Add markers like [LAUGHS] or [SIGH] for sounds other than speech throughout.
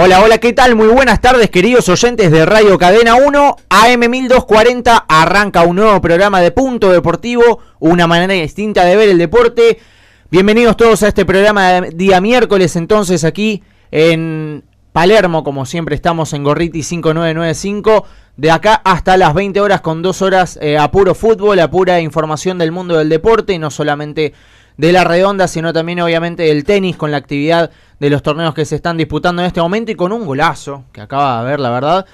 Hola, hola, ¿qué tal? Muy buenas tardes, queridos oyentes de Radio Cadena 1, AM1240. Arranca un nuevo programa de Punto Deportivo, una manera distinta de ver el deporte. Bienvenidos todos a este programa de día miércoles, entonces aquí en Palermo, como siempre estamos en Gorriti 5995, de acá hasta las 20 horas con dos horas eh, a puro fútbol, a pura información del mundo del deporte y no solamente de la redonda, sino también obviamente del tenis con la actividad de los torneos que se están disputando en este momento y con un golazo que acaba de haber, la verdad,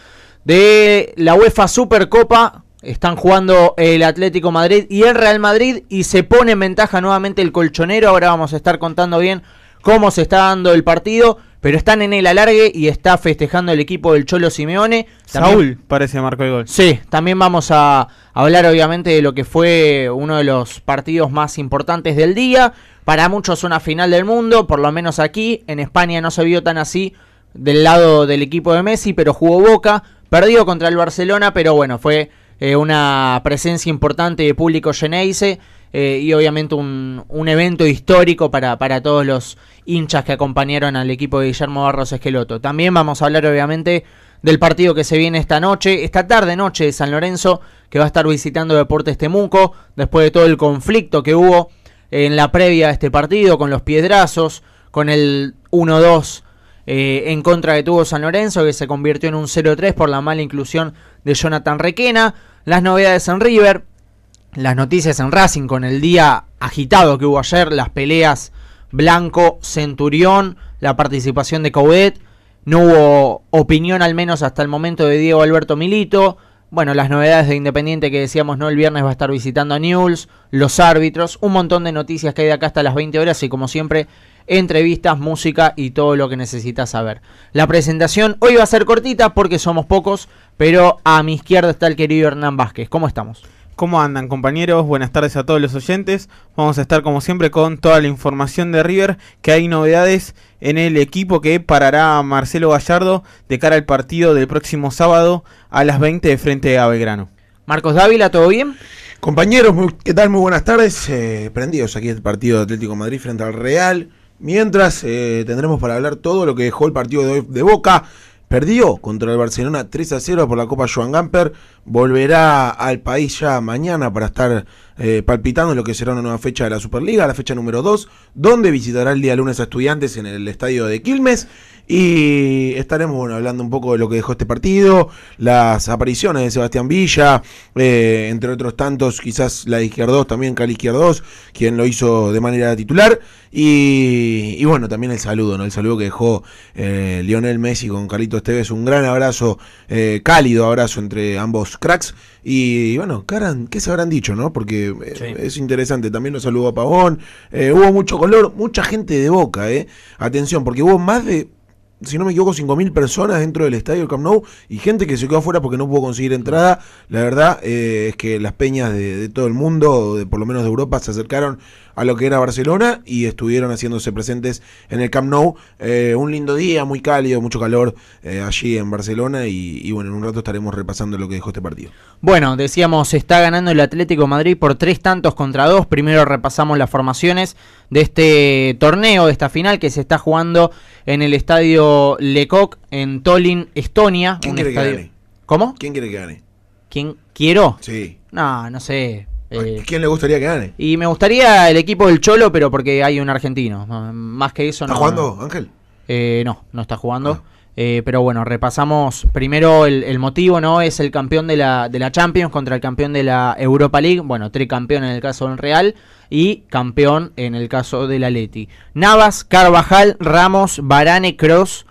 de la UEFA Supercopa. Están jugando el Atlético Madrid y el Real Madrid y se pone en ventaja nuevamente el colchonero. Ahora vamos a estar contando bien cómo se está dando el partido, pero están en el alargue y está festejando el equipo del Cholo Simeone. Saúl parece marcó el gol. Sí, también vamos a hablar obviamente de lo que fue uno de los partidos más importantes del día. Para muchos una final del mundo, por lo menos aquí. En España no se vio tan así del lado del equipo de Messi, pero jugó Boca. Perdió contra el Barcelona, pero bueno, fue eh, una presencia importante de público Geneise. Eh, y obviamente un, evento histórico para, para, todos los hinchas que acompañaron al equipo de Guillermo Barros Esqueloto. También vamos a hablar obviamente del partido que se viene esta noche, esta tarde noche de San Lorenzo, que va a estar visitando Deportes Temuco, después de todo el conflicto que hubo en la previa de este partido, con los piedrazos, con el 1-2 eh, en contra de tuvo San Lorenzo, que se convirtió en un 0-3 por la mala inclusión de Jonathan Requena. Las novedades en River, las noticias en Racing con el día agitado que hubo ayer, las peleas Blanco-Centurión, la participación de Cobet, No hubo opinión al menos hasta el momento de Diego Alberto Milito. Bueno, las novedades de Independiente que decíamos, ¿no? El viernes va a estar visitando a Newells, los árbitros, un montón de noticias que hay de acá hasta las 20 horas y como siempre, entrevistas, música y todo lo que necesitas saber. La presentación hoy va a ser cortita porque somos pocos, pero a mi izquierda está el querido Hernán Vázquez. ¿Cómo estamos? ¿Cómo andan compañeros? Buenas tardes a todos los oyentes. Vamos a estar como siempre con toda la información de River, que hay novedades en el equipo que parará Marcelo Gallardo de cara al partido del próximo sábado a las 20 de frente a Belgrano. Marcos Dávila, ¿todo bien? Compañeros, ¿qué tal? Muy buenas tardes. Eh, prendidos aquí el partido de Atlético Madrid frente al Real. Mientras eh, tendremos para hablar todo lo que dejó el partido de, hoy de Boca, Perdió contra el Barcelona 3 a 0 por la Copa Joan Gamper. Volverá al país ya mañana para estar eh, palpitando lo que será una nueva fecha de la Superliga, la fecha número 2, donde visitará el día lunes a estudiantes en el estadio de Quilmes. Y estaremos bueno, hablando un poco de lo que dejó este partido, las apariciones de Sebastián Villa, eh, entre otros tantos, quizás la de Izquierdos, también Cali Izquierdos, quien lo hizo de manera titular. Y, bueno, también el saludo, ¿no? El saludo que dejó eh, Lionel Messi con Carlito Esteves, Un gran abrazo, eh, cálido abrazo entre ambos cracks. Y, bueno, ¿qué, se habrán dicho, no? Porque es interesante. También lo saludó a Pavón. hubo mucho color, mucha gente de boca, ¿eh? Atención, porque hubo más de si no me equivoco, 5.000 personas dentro del estadio Camp Nou y gente que se quedó afuera porque no pudo conseguir entrada. La verdad eh, es que las peñas de, de, todo el mundo, de, por lo menos de Europa, se acercaron a lo que era Barcelona y estuvieron haciéndose presentes en el Camp Nou. Eh, un lindo día, muy cálido, mucho calor eh, allí en Barcelona y, bueno, en un rato estaremos repasando lo que dejó este partido. Bueno, decíamos, está ganando el Atlético Madrid por tres tantos contra dos. Primero repasamos las formaciones de este torneo, de esta final que se está jugando en el estadio Lecoq en Tallinn, Estonia. ¿Quién quiere que gane? ¿Cómo? ¿Quién quiere que gane? ¿Quién quiero? Sí. No, no sé. Eh, ¿Quién le gustaría que gane? Y me gustaría el equipo del Cholo, pero porque hay un argentino. Más que eso ¿Está no. jugando, Ángel? Eh, no, no está jugando. Ah. Eh, pero bueno, repasamos primero el, motivo, ¿no? Es el campeón de la, Champions contra el campeón de la Europa League, bueno, tricampeón en el caso del Real y campeón en el caso del Atleti. Navas, Carvajal, Ramos, Barane, Cross,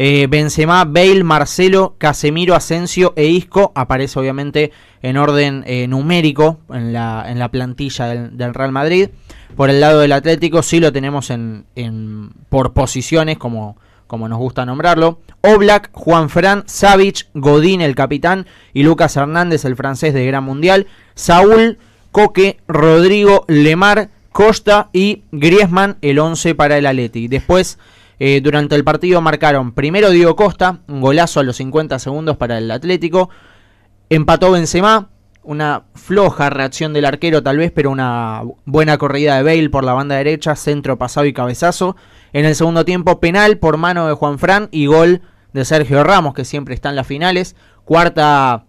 eh, Benzema, Bale, Marcelo, Casemiro, Asensio e Isco. Aparece obviamente en orden eh, numérico en la, plantilla del, Real Madrid. Por el lado del Atlético sí lo tenemos en, en por posiciones como, como nos gusta nombrarlo. Oblak, Juan Fran, Savic, Godín el capitán y Lucas Hernández el francés de Gran Mundial. Saúl, Coque, Rodrigo, Lemar, Costa y Griezmann el 11 para el Atleti. Después eh, durante el partido marcaron primero Diego Costa, un golazo a los 50 segundos para el Atlético. Empató Benzema, una floja reacción del arquero tal vez, pero una buena corrida de Bale por la banda derecha, centro pasado y cabezazo. En el segundo tiempo penal por mano de Juan Fran y gol de Sergio Ramos, que siempre está en las finales. Cuarta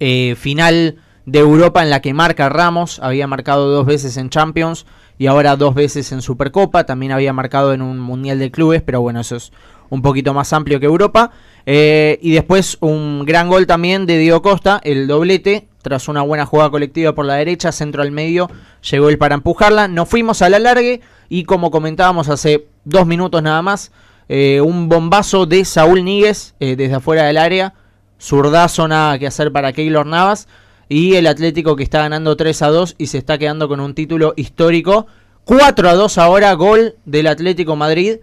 eh, final de Europa en la que marca Ramos, había marcado dos veces en Champions y ahora dos veces en Supercopa. También había marcado en un Mundial de Clubes, pero bueno, eso es un poquito más amplio que Europa. Eh, y después un gran gol también de Diego Costa, el doblete, tras una buena jugada colectiva por la derecha, centro al medio, llegó él para empujarla. Nos fuimos a la largue, y como comentábamos hace dos minutos nada más, eh, un bombazo de Saúl Níguez eh, desde afuera del área, zurdazo nada que hacer para Keylor Navas y el Atlético que está ganando 3 a 2 y se está quedando con un título histórico. 4 a 2 ahora, gol del Atlético Madrid,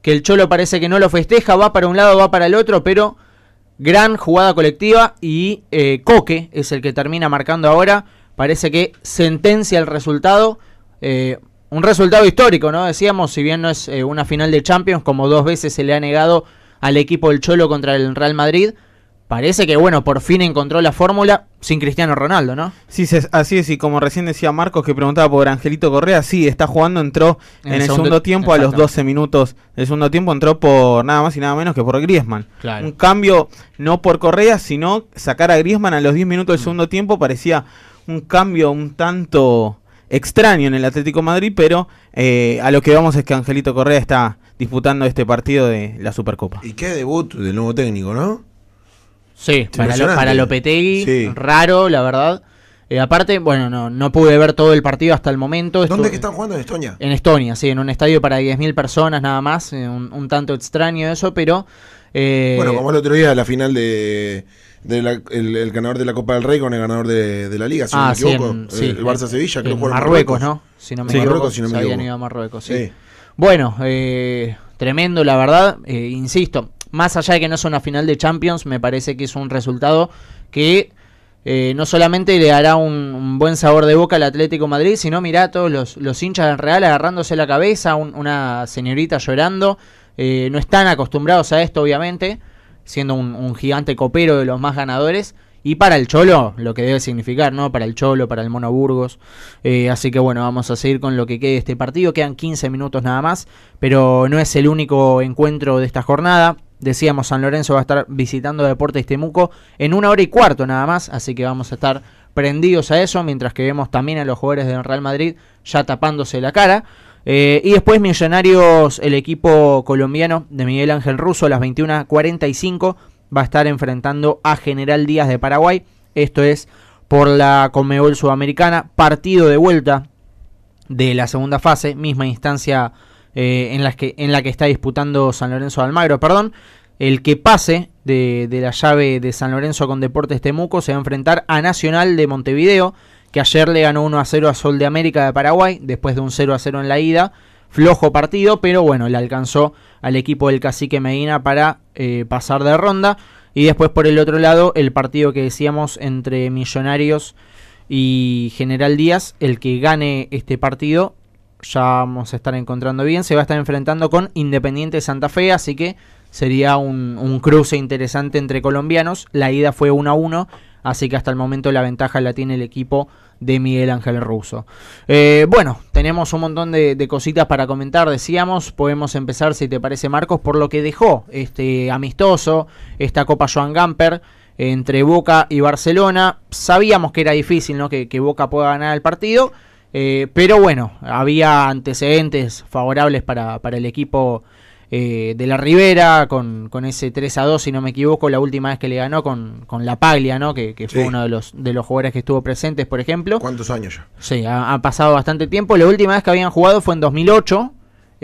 que el Cholo parece que no lo festeja, va para un lado, va para el otro, pero gran jugada colectiva y eh, Coque es el que termina marcando ahora, parece que sentencia el resultado. Eh, un resultado histórico, ¿no? Decíamos, si bien no es eh, una final de Champions, como dos veces se le ha negado al equipo del Cholo contra el Real Madrid, parece que, bueno, por fin encontró la fórmula sin Cristiano Ronaldo, ¿no? Sí, así es, y como recién decía Marcos que preguntaba por Angelito Correa, sí, está jugando, entró en, el segundo, tiempo, a los 12 minutos del segundo tiempo entró por nada más y nada menos que por Griezmann. Un cambio no por Correa, sino sacar a Griezmann a los 10 minutos del mm. segundo tiempo parecía un cambio un tanto extraño en el Atlético Madrid, pero eh, a lo que vamos es que Angelito Correa está disputando este partido de la Supercopa. Y qué debut del nuevo técnico, ¿no? Sí, para, lo, para Lopetegui, raro, la verdad. Eh, aparte, bueno, no, no pude ver todo el partido hasta el momento. ¿Dónde que están jugando? ¿En Estonia? En Estonia, sí, en un estadio para 10.000 personas nada más. Eh, un, tanto extraño eso, pero... Eh, bueno, como el otro día, la final de... la, ganador de la Copa del Rey con el ganador de, la Liga, si no ah, me equivoco. el, Barça-Sevilla, que lo Marruecos, ¿no? Si no me equivoco, Marruecos, si no me equivoco. ido a Marruecos, sí. Bueno, tremendo, la verdad. insisto, más allá de que no es una final de Champions, me parece que es un resultado que eh, no solamente le hará un, buen sabor de boca al Atlético Madrid, sino mirá todos los, hinchas del Real agarrándose la cabeza, una señorita llorando. Eh, no están acostumbrados a esto, obviamente, siendo un, gigante copero de los más ganadores. Y para el Cholo, lo que debe significar, ¿no? Para el Cholo, para el Mono Burgos. Eh, así que bueno, vamos a seguir con lo que quede este partido. Quedan 15 minutos nada más, pero no es el único encuentro de esta jornada. Decíamos, San Lorenzo va a estar visitando Deportes Temuco en una hora y cuarto nada más, así que vamos a estar prendidos a eso, mientras que vemos también a los jugadores del Real Madrid ya tapándose la cara. Eh, y después Millonarios, el equipo colombiano de Miguel Ángel Russo a las 21.45 va a estar enfrentando a General Díaz de Paraguay. Esto es por la Comebol Sudamericana, partido de vuelta de la segunda fase, misma instancia eh, en, las que, en la que está disputando San Lorenzo de Almagro. Perdón, el que pase de, la llave de San Lorenzo con Deportes Temuco se va a enfrentar a Nacional de Montevideo, que ayer le ganó 1 a 0 a Sol de América de Paraguay, después de un 0 a 0 en la ida. Flojo partido, pero bueno, le alcanzó al equipo del cacique Medina para eh, pasar de ronda. Y después por el otro lado, el partido que decíamos entre Millonarios y General Díaz, el que gane este partido ya vamos a estar encontrando bien. Se va a estar enfrentando con Independiente Santa Fe, así que sería un, cruce interesante entre colombianos. La ida fue 1 a 1, así que hasta el momento la ventaja la tiene el equipo de Miguel Ángel Russo. Eh, bueno, tenemos un montón de, cositas para comentar, decíamos, podemos empezar, si te parece Marcos, por lo que dejó este amistoso, esta Copa Joan Gamper entre Boca y Barcelona. Sabíamos que era difícil ¿no? que, que Boca pueda ganar el partido. Eh, pero bueno, había antecedentes favorables para, para el equipo eh, de la Ribera con, con, ese 3 a 2, si no me equivoco, la última vez que le ganó con, con La Paglia, ¿no? que, fue uno de los, de los jugadores que estuvo presentes, por ejemplo. ¿Cuántos años ya? Sí, ha, pasado bastante tiempo. La última vez que habían jugado fue en 2008.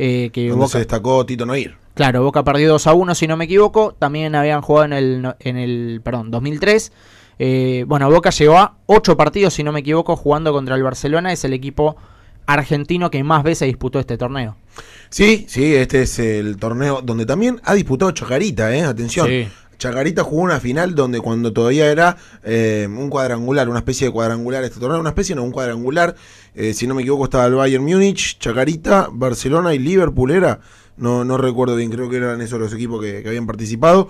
Eh, que se destacó Tito Noir. Claro, Boca perdió 2 a 1, si no me equivoco. También habían jugado en el, en el perdón, 2003. Eh, bueno, Boca llegó a 8 partidos, si no me equivoco, jugando contra el Barcelona. Es el equipo argentino que más veces disputó este torneo. Sí, sí, este es el torneo donde también ha disputado Chacarita, ¿eh? Atención. Chacarita jugó una final donde cuando todavía era eh, un cuadrangular, una especie de cuadrangular este torneo, una especie, no, un cuadrangular, eh, si no me equivoco estaba el Bayern Múnich, Chacarita, Barcelona y Liverpool era, no, no recuerdo bien, creo que eran esos los equipos que, habían participado.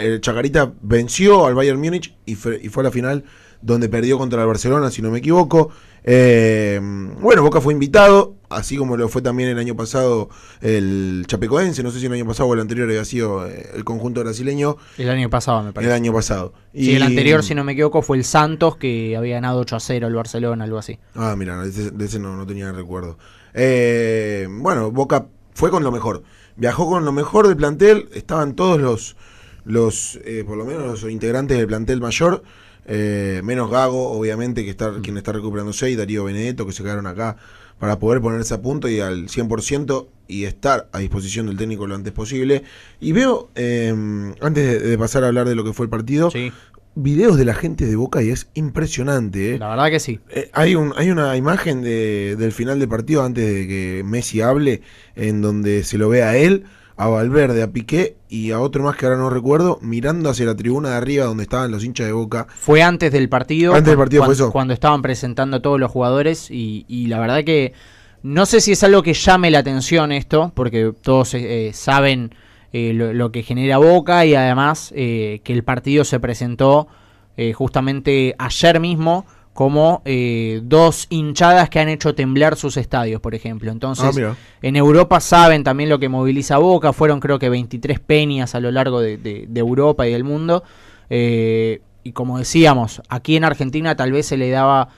El Chacarita venció al Bayern Múnich y, fue, a la final donde perdió contra el Barcelona, si no me equivoco. Eh, bueno, Boca fue invitado, así como lo fue también el año pasado el Chapecoense, no sé si el año pasado o el anterior había sido eh, el conjunto brasileño. El año pasado, me parece. El año pasado. Y sí, el anterior, si no me equivoco, fue el Santos, que había ganado 8 a 0 al Barcelona, algo así. Ah, mira, de ese, no, no, tenía recuerdo. Eh, bueno, Boca fue con lo mejor. Viajó con lo mejor del plantel, estaban todos los, los eh, por lo menos los integrantes del plantel mayor, eh, menos Gago, obviamente, que está, mm. quien está recuperándose, y Darío Benedetto, que se quedaron acá para poder ponerse a punto y al 100% y estar a disposición del técnico lo antes posible. Y veo, eh, antes de, pasar a hablar de lo que fue el partido, videos de la gente de Boca y es impresionante. Eh. La verdad que sí. Eh, hay, un, hay una imagen del final del partido antes de que Messi hable, en donde se lo ve a él, a Valverde, a Piqué y a otro más que ahora no recuerdo, mirando hacia la tribuna de arriba donde estaban los hinchas de Boca. Fue antes del partido. Antes del partido cuando, fue eso. Cuando estaban presentando a todos los jugadores y, la verdad que no sé si es algo que llame la atención esto, porque todos eh, saben eh, lo, que genera Boca y además eh, que el partido se presentó eh, justamente ayer mismo como dos hinchadas que han hecho temblar sus estadios, por ejemplo. Entonces, ah, en Europa saben también lo que moviliza Boca, fueron creo que 23 peñas a lo largo de, Europa y del mundo. y como decíamos, aquí en Argentina tal vez se le daba...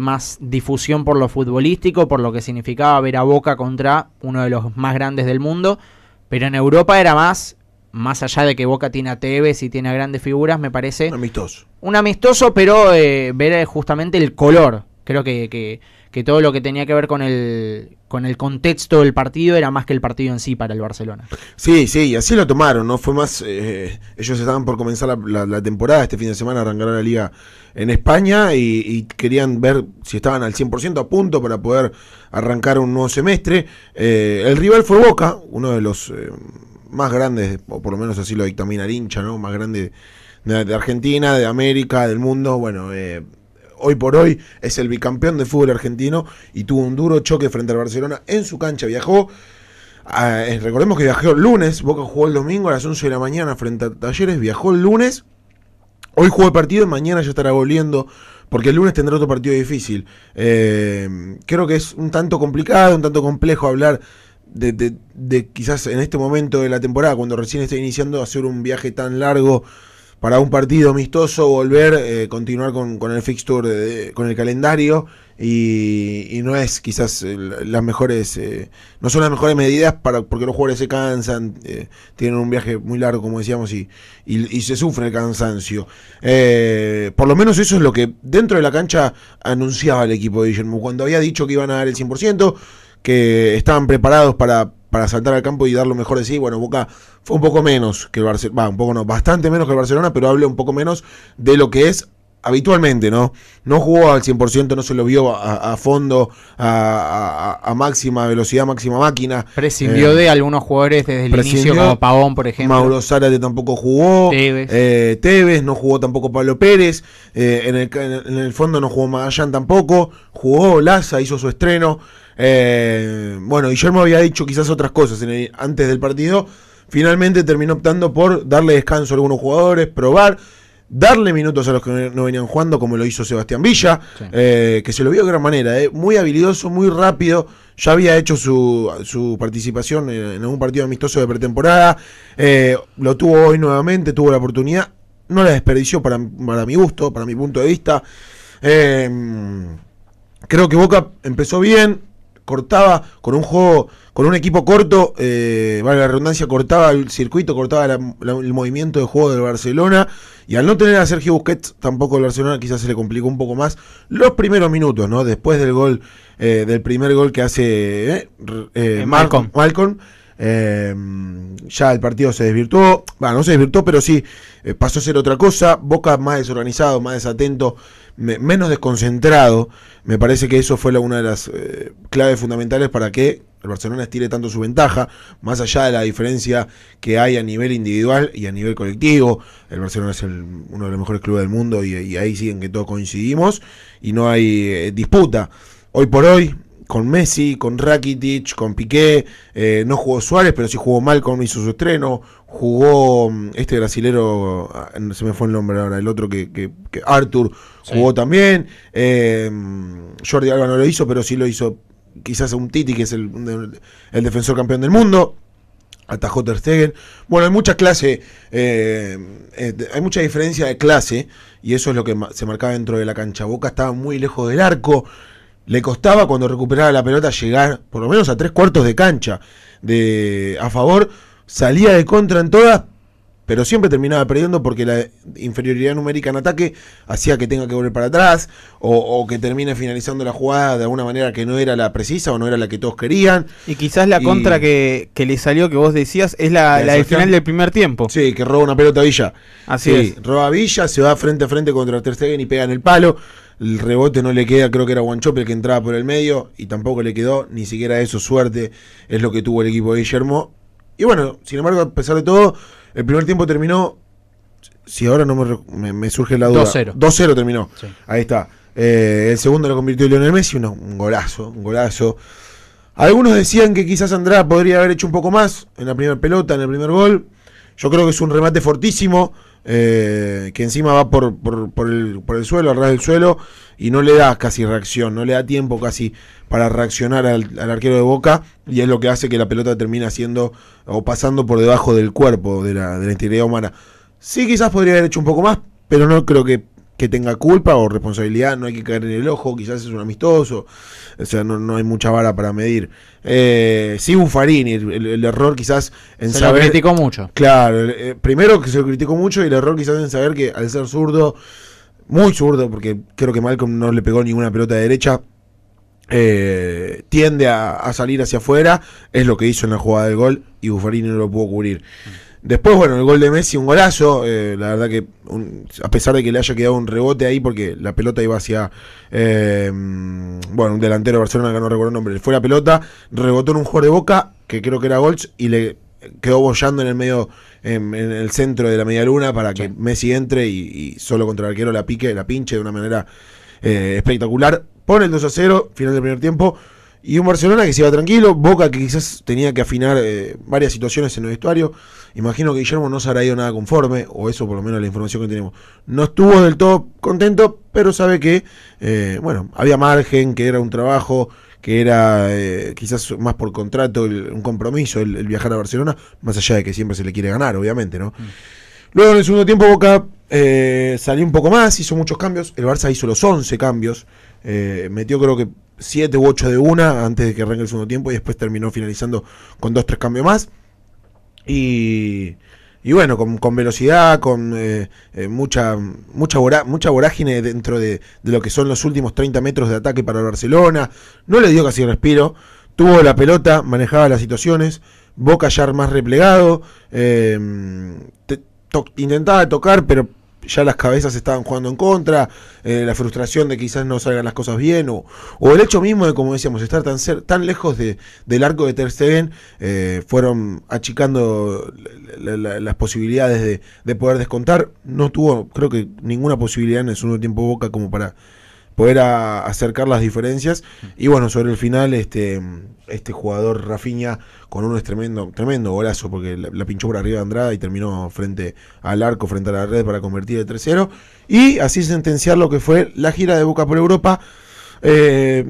más difusión por lo futbolístico, por lo que significaba ver a Boca contra uno de los más grandes del mundo. Pero en Europa era más, más allá de que Boca tiene a Tevez y tiene grandes figuras, me parece. Un amistoso. Un amistoso, pero eh, ver eh, justamente el color. Creo que, que que todo lo que tenía que ver con el, con el contexto del partido era más que el partido en sí para el Barcelona. Sí, sí, así lo tomaron, ¿no? Fue más, eh, ellos estaban por comenzar la, temporada, este fin de semana arrancaron la liga en España y, querían ver si estaban al 100% a punto para poder arrancar un nuevo semestre. Eh, el rival fue Boca, uno de los eh, más grandes, o por lo menos así lo dictamina el hincha, ¿no? Más grande de, Argentina, de América, del mundo, bueno... Eh, hoy por hoy es el bicampeón de fútbol argentino y tuvo un duro choque frente al Barcelona en su cancha. Viajó, eh, recordemos que viajó el lunes, Boca jugó el domingo a las 11 de la mañana frente a Talleres, viajó el lunes, hoy jugó el partido y mañana ya estará volviendo. Porque el lunes tendrá otro partido difícil. Eh, creo que es un tanto complicado, un tanto complejo hablar de, de, quizás en este momento de la temporada, cuando recién está iniciando, hacer un viaje tan largo para un partido amistoso volver, eh, continuar con, el fixture, de, con el calendario y, no es quizás eh, las mejores, eh, no son las mejores medidas para, porque los jugadores se cansan, tienen un viaje muy largo como decíamos y, y, y se sufre el cansancio. por lo menos eso es lo que dentro de la cancha anunciaba el equipo de Guillermo, cuando había dicho que iban a dar el 100%, que estaban preparados para para saltar al campo y dar lo mejor de sí. Bueno, Boca fue un poco menos que el Barcelona, un poco no, bastante menos que el Barcelona, pero hable un poco menos de lo que es habitualmente, ¿no? No jugó al 100%, no se lo vio a, fondo, a, máxima velocidad, máxima máquina. Prescindió eh, de algunos jugadores desde el inicio, como Pavón, por ejemplo. Mauro Zárate tampoco jugó. Tevez. Eh, no jugó tampoco Pablo Pérez. Eh, en, el, en, el, fondo no jugó Magallán tampoco. Jugó Laza, hizo su estreno. Eh, bueno, Guillermo había dicho quizás otras cosas antes del partido. Finalmente terminó optando por darle descanso a algunos jugadores, probar, darle minutos a los que no venían jugando, como lo hizo Sebastián Villa, eh, que se lo vio de gran manera, eh. muy habilidoso, muy rápido. Ya había hecho su, participación en, algún partido amistoso de pretemporada. lo tuvo hoy nuevamente, tuvo la oportunidad. No la desperdició para, para mi gusto, para mi punto de vista. creo que Boca empezó bien, cortaba con un juego, con un equipo corto, eh, vale la redundancia, cortaba el circuito, cortaba el movimiento de juego del Barcelona. Y al no tener a Sergio Busquets, tampoco el Barcelona quizás se le complicó un poco más los primeros minutos, ¿no? Después del gol, eh, del primer gol que hace eh, eh Malcolm. ya el partido se desvirtuó, bueno, no se desvirtuó, pero sí pasó a ser otra cosa. Boca más desorganizado, más desatento menos desconcentrado. Me parece que eso fue una de las eh, claves fundamentales para que el Barcelona estire tanto su ventaja, más allá de la diferencia que hay a nivel individual y a nivel colectivo. El Barcelona es uno de los mejores clubes del mundo y, ahí siguen que todos coincidimos y no hay eh, disputa. Hoy por hoy, con Messi, con Rakitic, con Piqué, eh, no jugó Suárez, pero sí jugó mal con hizo su estreno, jugó mm, este brasilero, ah, se me fue el nombre ahora, el otro que, que, que Arthur jugó también. Eh, mm, Jordi Alba no lo hizo, pero sí lo hizo quizás un Titi, que es el, defensor campeón del mundo. Atajó Ter Bueno, hay mucha clase, eh, eh, hay mucha diferencia de clase, y eso es lo que se marcaba dentro de la cancha. Boca estaba muy lejos del arco. Le costaba cuando recuperaba la pelota llegar por lo menos a tres cuartos de cancha de, a favor salía de contra en todas, pero siempre terminaba perdiendo porque la inferioridad numérica en ataque hacía que tenga que volver para atrás o, que termine finalizando la jugada de alguna manera que no era la precisa o no era la que todos querían. Y quizás la contra que, le salió que vos decías es la, la, final del primer tiempo. Sí, que roba una pelota Villa. Así es. Roba Villa, se va frente a frente contra Ter Stegen y pega en el palo. El rebote no le queda, creo que era Guanchope el que entraba por el medio y tampoco le quedó, ni siquiera eso, suerte es lo que tuvo el equipo de Guillermo y bueno, sin embargo, a pesar de todo, el primer tiempo terminó. Si ahora no me, surge la duda. 2-0. 2-0 terminó. Ahí está. Eh, el segundo lo convirtió Lionel Messi, uno, un golazo, un golazo. Algunos decían que quizás Andrá podría haber hecho un poco más en la primera pelota, en el primer gol. Yo creo que es un remate fortísimo. Eh, que encima va por, por, por, el, por el suelo, al el del suelo, y no le da casi reacción, no le da tiempo casi para reaccionar al, arquero de Boca, y es lo que hace que la pelota termine haciendo o pasando por debajo del cuerpo de la, de la integridad humana. Sí, quizás podría haber hecho un poco más, pero no creo que que tenga culpa o responsabilidad, no hay que caer en el ojo, quizás es un amistoso, o sea, no, hay mucha vara para medir. Eh, sí, Buffarini, el, error quizás en saber... Se lo criticó mucho. Claro, eh, primero que se lo criticó mucho y el error quizás en saber que al ser zurdo, muy zurdo, porque creo que Malcolm no le pegó ninguna pelota derecha, eh, tiende a, salir hacia afuera, es lo que hizo en la jugada del gol y Buffarini no lo pudo cubrir. Después, bueno, el gol de Messi, un golazo. Eh, la verdad que, a pesar de que le haya quedado un rebote ahí, porque la pelota iba hacia. Eh, bueno, un delantero de Barcelona que no recuerdo el nombre. Le fue la pelota, rebotó en un jugador de boca, que creo que era Golch y le quedó bollando en el medio, en, el centro de la media luna para que Messi entre y, solo contra el arquero la pique, la pinche de una manera eh, espectacular. Pone el 2 a 0, final del primer tiempo. Y un Barcelona que se iba tranquilo, Boca que quizás tenía que afinar varias situaciones en el vestuario. Imagino que Guillermo no se habrá ido nada conforme, o eso por lo menos la información que tenemos. No estuvo del todo contento, pero sabe que, eh, bueno, había margen, que era un trabajo, que era eh, quizás más por contrato, un compromiso el, viajar a Barcelona, más allá de que siempre se le quiere ganar, obviamente, ¿no? Mm. Luego en el segundo tiempo Boca eh, salió un poco más, hizo muchos cambios, el Barça hizo los 11 cambios, metió creo que 7 u 8 de una antes de que arranque el segundo tiempo y después terminó finalizando con 2-3 cambios más. Y, y bueno, con, velocidad, con eh, eh, mucha, mucha, mucha vorágine dentro de, lo que son los últimos 30 metros de ataque para el Barcelona. No le dio casi respiro. Tuvo la pelota, manejaba las situaciones. Boca ya más replegado. Eh, intentaba tocar, pero ya las cabezas estaban jugando en contra, eh, la frustración de quizás no salgan las cosas bien, o, o el hecho mismo de, como decíamos, estar tan, ser, tan lejos de, del arco de Ter Stegen, eh, fueron achicando las posibilidades de, de poder descontar. No tuvo, creo que, ninguna posibilidad en el segundo tiempo Boca como para poder acercar las diferencias. Mm. Y bueno, sobre el final, este, este jugador Rafinha con un tremendo, tremendo golazo, porque la, pinchó por arriba de Andrada y terminó frente al arco, frente a la red para convertir el 3-0. Y así sentenciar lo que fue la gira de Boca por Europa. Eh,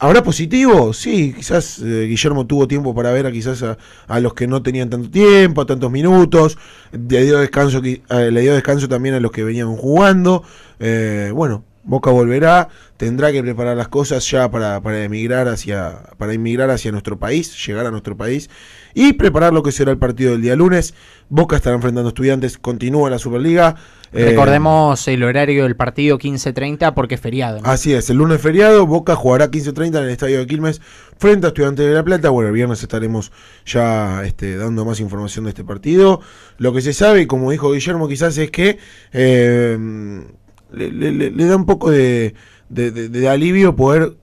¿Habrá positivo? Sí, quizás eh, Guillermo tuvo tiempo para ver a quizás a, los que no tenían tanto tiempo, a tantos minutos. Le dio descanso, eh, le dio descanso también a los que venían jugando. Eh, bueno, Boca volverá, tendrá que preparar las cosas ya para, emigrar hacia, para emigrar hacia nuestro país, llegar a nuestro país y preparar lo que será el partido del día lunes. Boca estará enfrentando a estudiantes, continúa la Superliga. Eh, Recordemos el horario del partido 15.30 porque es feriado. Así es, el lunes feriado, Boca jugará 15.30 en el Estadio de Quilmes frente a Estudiantes de La Plata. Bueno, el viernes estaremos ya este, dando más información de este partido. Lo que se sabe, como dijo Guillermo, quizás es que... Eh, le, da un poco de, alivio poder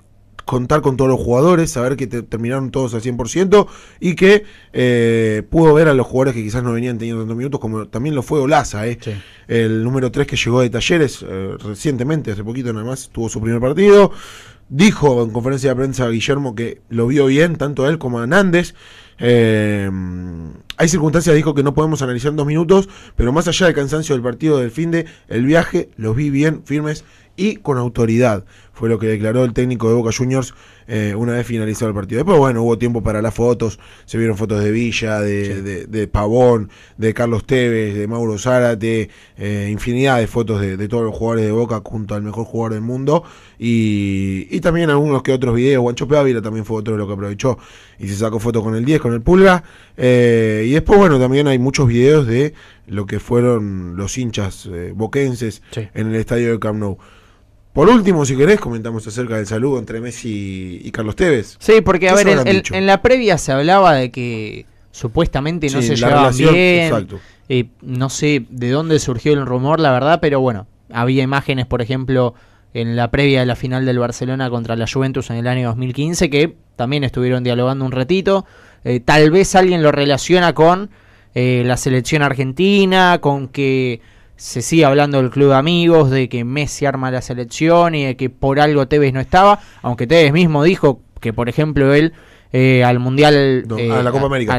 contar con todos los jugadores, saber que terminaron todos al 100% y que eh, pudo ver a los jugadores que quizás no venían teniendo tantos minutos, como también lo fue Olaza, eh. el número 3 que llegó de Talleres eh, recientemente, hace poquito nada más, tuvo su primer partido. Dijo en conferencia de prensa Guillermo que lo vio bien, tanto él como a Hernández. Em, hay circunstancias, dijo, que no podemos analizar en dos minutos, pero más allá del cansancio del partido del fin de, el viaje los vi bien, firmes y con autoridad fue lo que declaró el técnico de Boca Juniors eh, una vez finalizado el partido. Después, bueno, hubo tiempo para las fotos, se vieron fotos de Villa, de, de, Pavón, de Carlos Tevez, de Mauro Zárate, eh, infinidad de fotos de, todos los jugadores de Boca junto al mejor jugador del mundo y, también algunos que otros videos. Juancho Ávila también fue otro de lo que aprovechó y se sacó fotos con el 10, con el Pulga. Eh, y después, bueno, también hay muchos videos de lo que fueron los hinchas boquenses en el estadio de Camp Nou. Por último, si querés, comentamos acerca del saludo entre Messi y Carlos Tevez. Sí, porque a ver, en, la previa se hablaba de que supuestamente no se llevaba bien. Eh, no sé de dónde surgió el rumor, la verdad, pero bueno, había imágenes, por ejemplo, en la previa de la final del Barcelona contra la Juventus en el año 2015, que también estuvieron dialogando un ratito. Eh, tal vez alguien lo relaciona con eh, la selección argentina, con que se sigue hablando del club de amigos, de que Messi arma la selección y de que por algo Tevez no estaba, aunque Tevez mismo dijo que, por ejemplo, él eh, al Mundial, eh, a,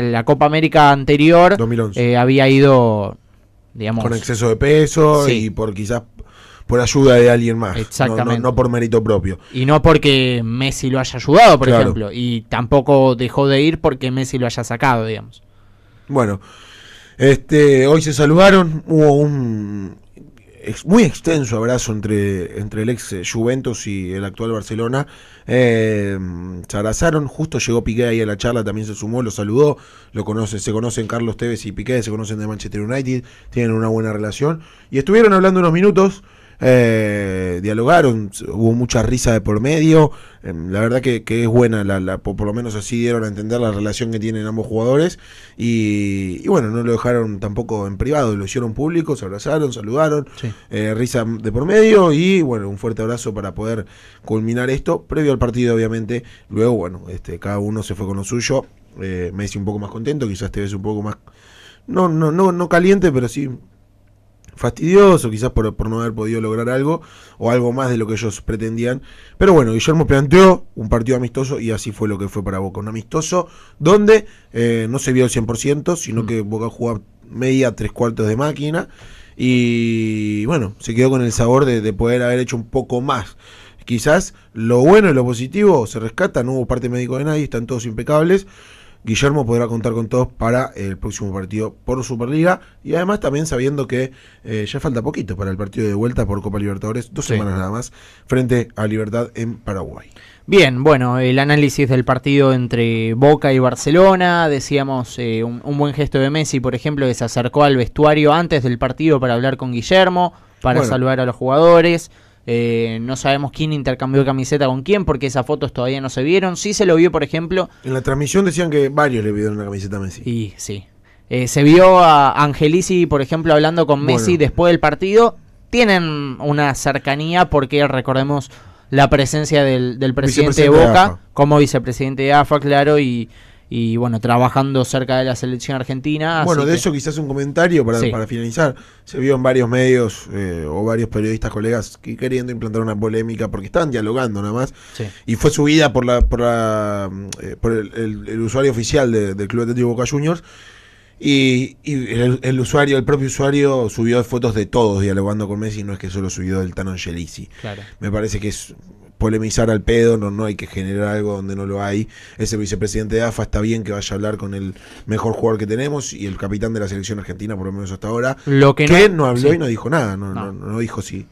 la Copa América. anterior, eh, había ido, digamos... Con exceso de peso y por quizás por ayuda de alguien más. Exactamente. No, por mérito propio. Y no porque Messi lo haya ayudado, por ejemplo. Y tampoco dejó de ir porque Messi lo haya sacado, digamos. Bueno, este, hoy se saludaron, hubo un muy extenso abrazo entre, entre el ex eh, Juventus y el actual Barcelona. Eh, se abrazaron, justo llegó Piqué ahí a la charla, también se sumó, lo saludó, lo conoce, se conocen Carlos Tevez y Piqué, se conocen de Manchester United, tienen una buena relación. Y estuvieron hablando unos minutos. Eh, dialogaron, hubo mucha risa de por medio, em, la verdad que, es buena, la, por, lo menos así dieron a entender la relación que tienen ambos jugadores y, bueno, no lo dejaron tampoco en privado, lo hicieron público, se abrazaron, saludaron, eh, risa de por medio y bueno, un fuerte abrazo para poder culminar esto, previo al partido obviamente, luego bueno, este, cada uno se fue con lo suyo, Me eh, Messi un poco más contento, quizás te ves un poco más... No, no, no, no caliente, pero sí fastidioso, quizás por, no haber podido lograr algo o algo más de lo que ellos pretendían. Pero bueno, Guillermo planteó un partido amistoso y así fue lo que fue para Boca. Un amistoso donde eh, no se vio el 100%, sino mm. que Boca jugó media, tres cuartos de máquina. Y bueno, se quedó con el sabor de, de poder haber hecho un poco más quizás lo bueno y lo positivo se rescata, no hubo parte médico de nadie, están todos impecables. Guillermo podrá contar con todos para el próximo partido por Superliga y además también sabiendo que eh, ya falta poquito para el partido de vuelta por Copa Libertadores, dos semanas nada más, frente a Libertad en Paraguay. Bien, bueno, el análisis del partido entre Boca y Barcelona, decíamos eh, un, buen gesto de Messi, por ejemplo, que se acercó al vestuario antes del partido para hablar con Guillermo, para saludar a los jugadores. Eh, no sabemos quién intercambió camiseta con quién, porque esas fotos todavía no se vieron. Sí se lo vio, por ejemplo. En la transmisión decían que varios le vieron la camiseta a Messi. Y sí. Eh, se vio a Angelisi, por ejemplo, hablando con Messi después del partido. Tienen una cercanía porque recordemos la presencia del, presidente de Boca como vicepresidente de AFA, claro, y y bueno, trabajando cerca de la selección argentina. Bueno, de eso quizás un comentario para, finalizar. Se vio en varios medios eh, o varios periodistas, colegas, queriendo implantar una polémica porque estaban dialogando nada más. Y fue subida por la por, eh, el, usuario oficial del Club Atlético Boca Juniors. Y, el, usuario, el propio usuario subió fotos de todos dialogando con Messi, no es que solo subió del Tano Angelici Me parece que es polemizar al pedo, no, no hay que generar algo donde no lo hay. Ese vicepresidente de AFA está bien que vaya a hablar con el mejor jugador que tenemos y el capitán de la selección argentina, por lo menos hasta ahora, que, no, habló y no dijo nada, no, dijo si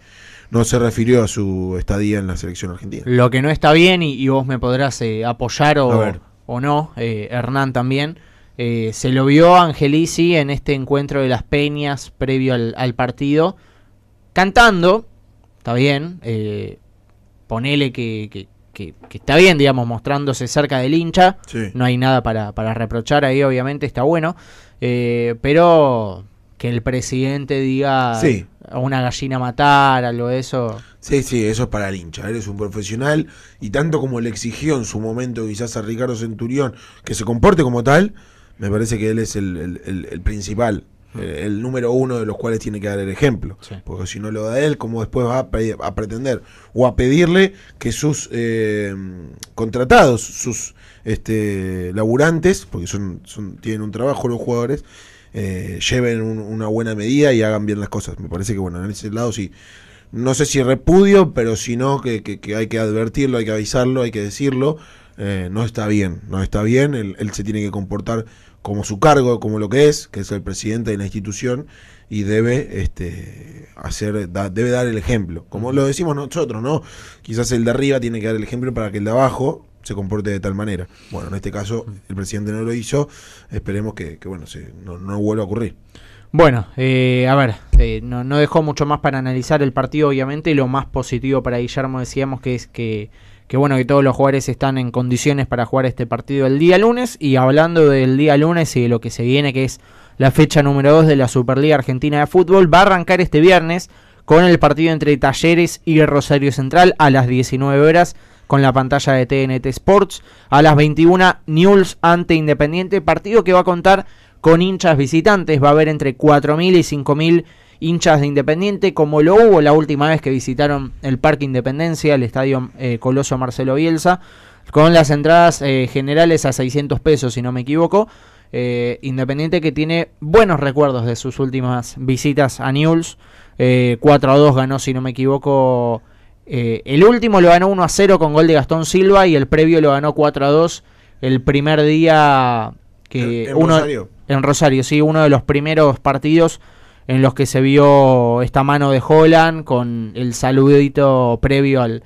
no se refirió a su estadía en la selección argentina. Lo que no está bien, y, vos me podrás eh, apoyar o, no, eh, Hernán también, eh, se lo vio Angelici en este encuentro de las peñas previo al, al partido, cantando, está bien, ponele que, está bien, digamos, mostrándose cerca del hincha. No hay nada para, para, reprochar ahí, obviamente, está bueno. Eh, pero que el presidente diga a una gallina matar, algo de eso. Sí, sí, eso es para el hincha. es un profesional y tanto como le exigió en su momento quizás a Ricardo Centurión que se comporte como tal, me parece que él es el principal eh, el número uno de los cuales tiene que dar el ejemplo. Porque si no lo da él, ¿cómo después va a, pretender o a pedirle que sus eh, contratados, sus este, laburantes, porque son, tienen un trabajo los jugadores, eh, lleven una buena medida y hagan bien las cosas. Me parece que, bueno, en ese lado sí. No sé si repudio, pero si no, que, hay que advertirlo, hay que avisarlo, hay que decirlo. no está bien, no está bien, él se tiene que comportar como su cargo, como lo que es, que es el presidente de la institución, y debe este, hacer, debe dar el ejemplo. Como lo decimos nosotros, ¿no? Quizás el de arriba tiene que dar el ejemplo para que el de abajo se comporte de tal manera. Bueno, en este caso el presidente no lo hizo, esperemos que, bueno, no, vuelva a ocurrir. Bueno, eh, a ver, eh, no, no dejó mucho más para analizar el partido, obviamente, lo más positivo para Guillermo decíamos que es que que bueno que todos los jugadores están en condiciones para jugar este partido el día lunes. Y hablando del día lunes y de lo que se viene, que es la fecha número 2 de la Superliga Argentina de Fútbol, va a arrancar este viernes con el partido entre Talleres y Rosario Central a las 19 horas con la pantalla de TNT Sports. A las 21 News ante Independiente, partido que va a contar con hinchas visitantes, va a haber entre 4.000 y 5.000 hinchas de Independiente, como lo hubo la última vez que visitaron el Parque Independencia, el Estadio eh, Coloso Marcelo Bielsa, con las entradas eh, generales a 600 pesos, si no me equivoco. Eh, Independiente que tiene buenos recuerdos de sus últimas visitas a Newell's. 4 a 2 ganó, si no me equivoco. el último lo ganó 1 a 0 con gol de Gastón Silva y el previo lo ganó 4 a 2 el primer día que uno en Rosario, sí, uno de los primeros partidos en los que se vio esta mano de Holland con el saludito previo al,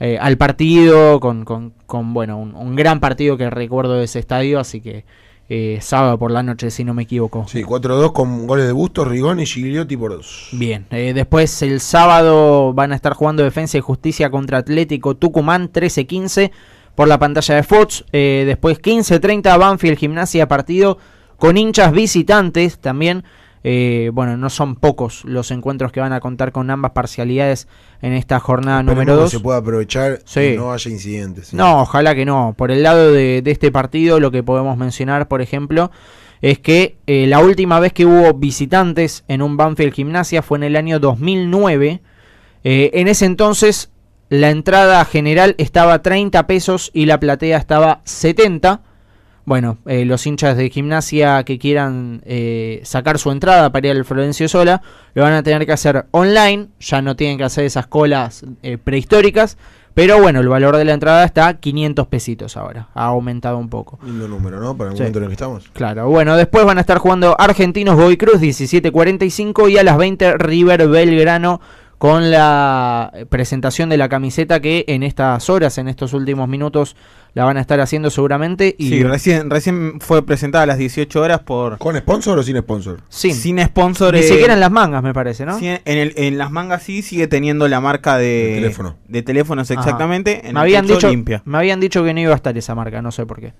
eh, al partido, con, con, bueno, un, gran partido que recuerdo de ese estadio, así que eh, sábado por la noche, si no me equivoco. Sí, 4-2 con goles de Busto, Rigón y Gigliotti por dos. Bien, eh, después el sábado van a estar jugando Defensa y Justicia contra Atlético Tucumán, 13-15 por la pantalla de Fox. Eh, después 15-30 Banfield Gimnasia partido con hinchas visitantes también eh, bueno, no son pocos los encuentros que van a contar con ambas parcialidades en esta jornada número 2. se pueda aprovechar sí. no haya incidentes. No, ojalá que no. Por el lado de, este partido, lo que podemos mencionar, por ejemplo, es que eh, la última vez que hubo visitantes en un Banfield Gimnasia fue en el año 2009. Eh, en ese entonces, la entrada general estaba a 30 pesos y la platea estaba 70 bueno, eh, los hinchas de gimnasia que quieran eh, sacar su entrada para ir al Florencio Sola, lo van a tener que hacer online, ya no tienen que hacer esas colas eh, prehistóricas, pero bueno, el valor de la entrada está 500 pesitos ahora, ha aumentado un poco. Lindo número, ¿no? Para el momento en el que estamos. Claro, bueno, después van a estar jugando Argentinos Boy Cruz 17.45 y a las 20 River Belgrano con la presentación de la camiseta que en estas horas, en estos últimos minutos, la van a estar haciendo seguramente. Y sí, recién, recién fue presentada a las 18 horas por... ¿Con sponsor o sin sponsor? Sin, sin sponsor. Ni eh, siquiera en las mangas, me parece, ¿no? en, el, en las mangas sí sigue teniendo la marca de... De teléfonos, exactamente. En me, habían dicho, limpia. me habían dicho que no iba a estar esa marca, no sé por qué.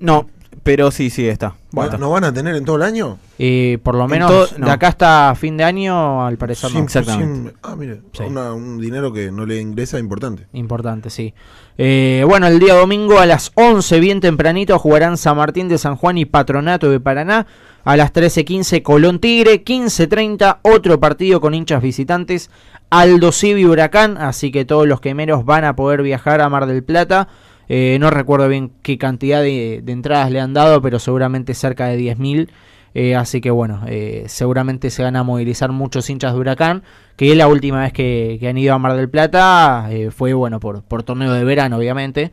No, pero sí, sí, está. ¿No, van a tener en todo el año? Y por lo menos de acá hasta fin de año, al parecer no. exactamente. ah, mire, un dinero que no le ingresa importante. Importante, sí. Eh, bueno, el día domingo a las 11, bien tempranito, jugarán San Martín de San Juan y Patronato de Paraná. A las 13.15, Colón Tigre. 15.30, otro partido con hinchas visitantes. Aldo Huracán. Así que todos los quemeros van a poder viajar a Mar del Plata eh, no recuerdo bien qué cantidad de, entradas le han dado, pero seguramente cerca de 10.000. Eh, así que bueno, eh, seguramente se van a movilizar muchos hinchas de Huracán, que la última vez que, han ido a Mar del Plata fue bueno por, torneo de verano, obviamente.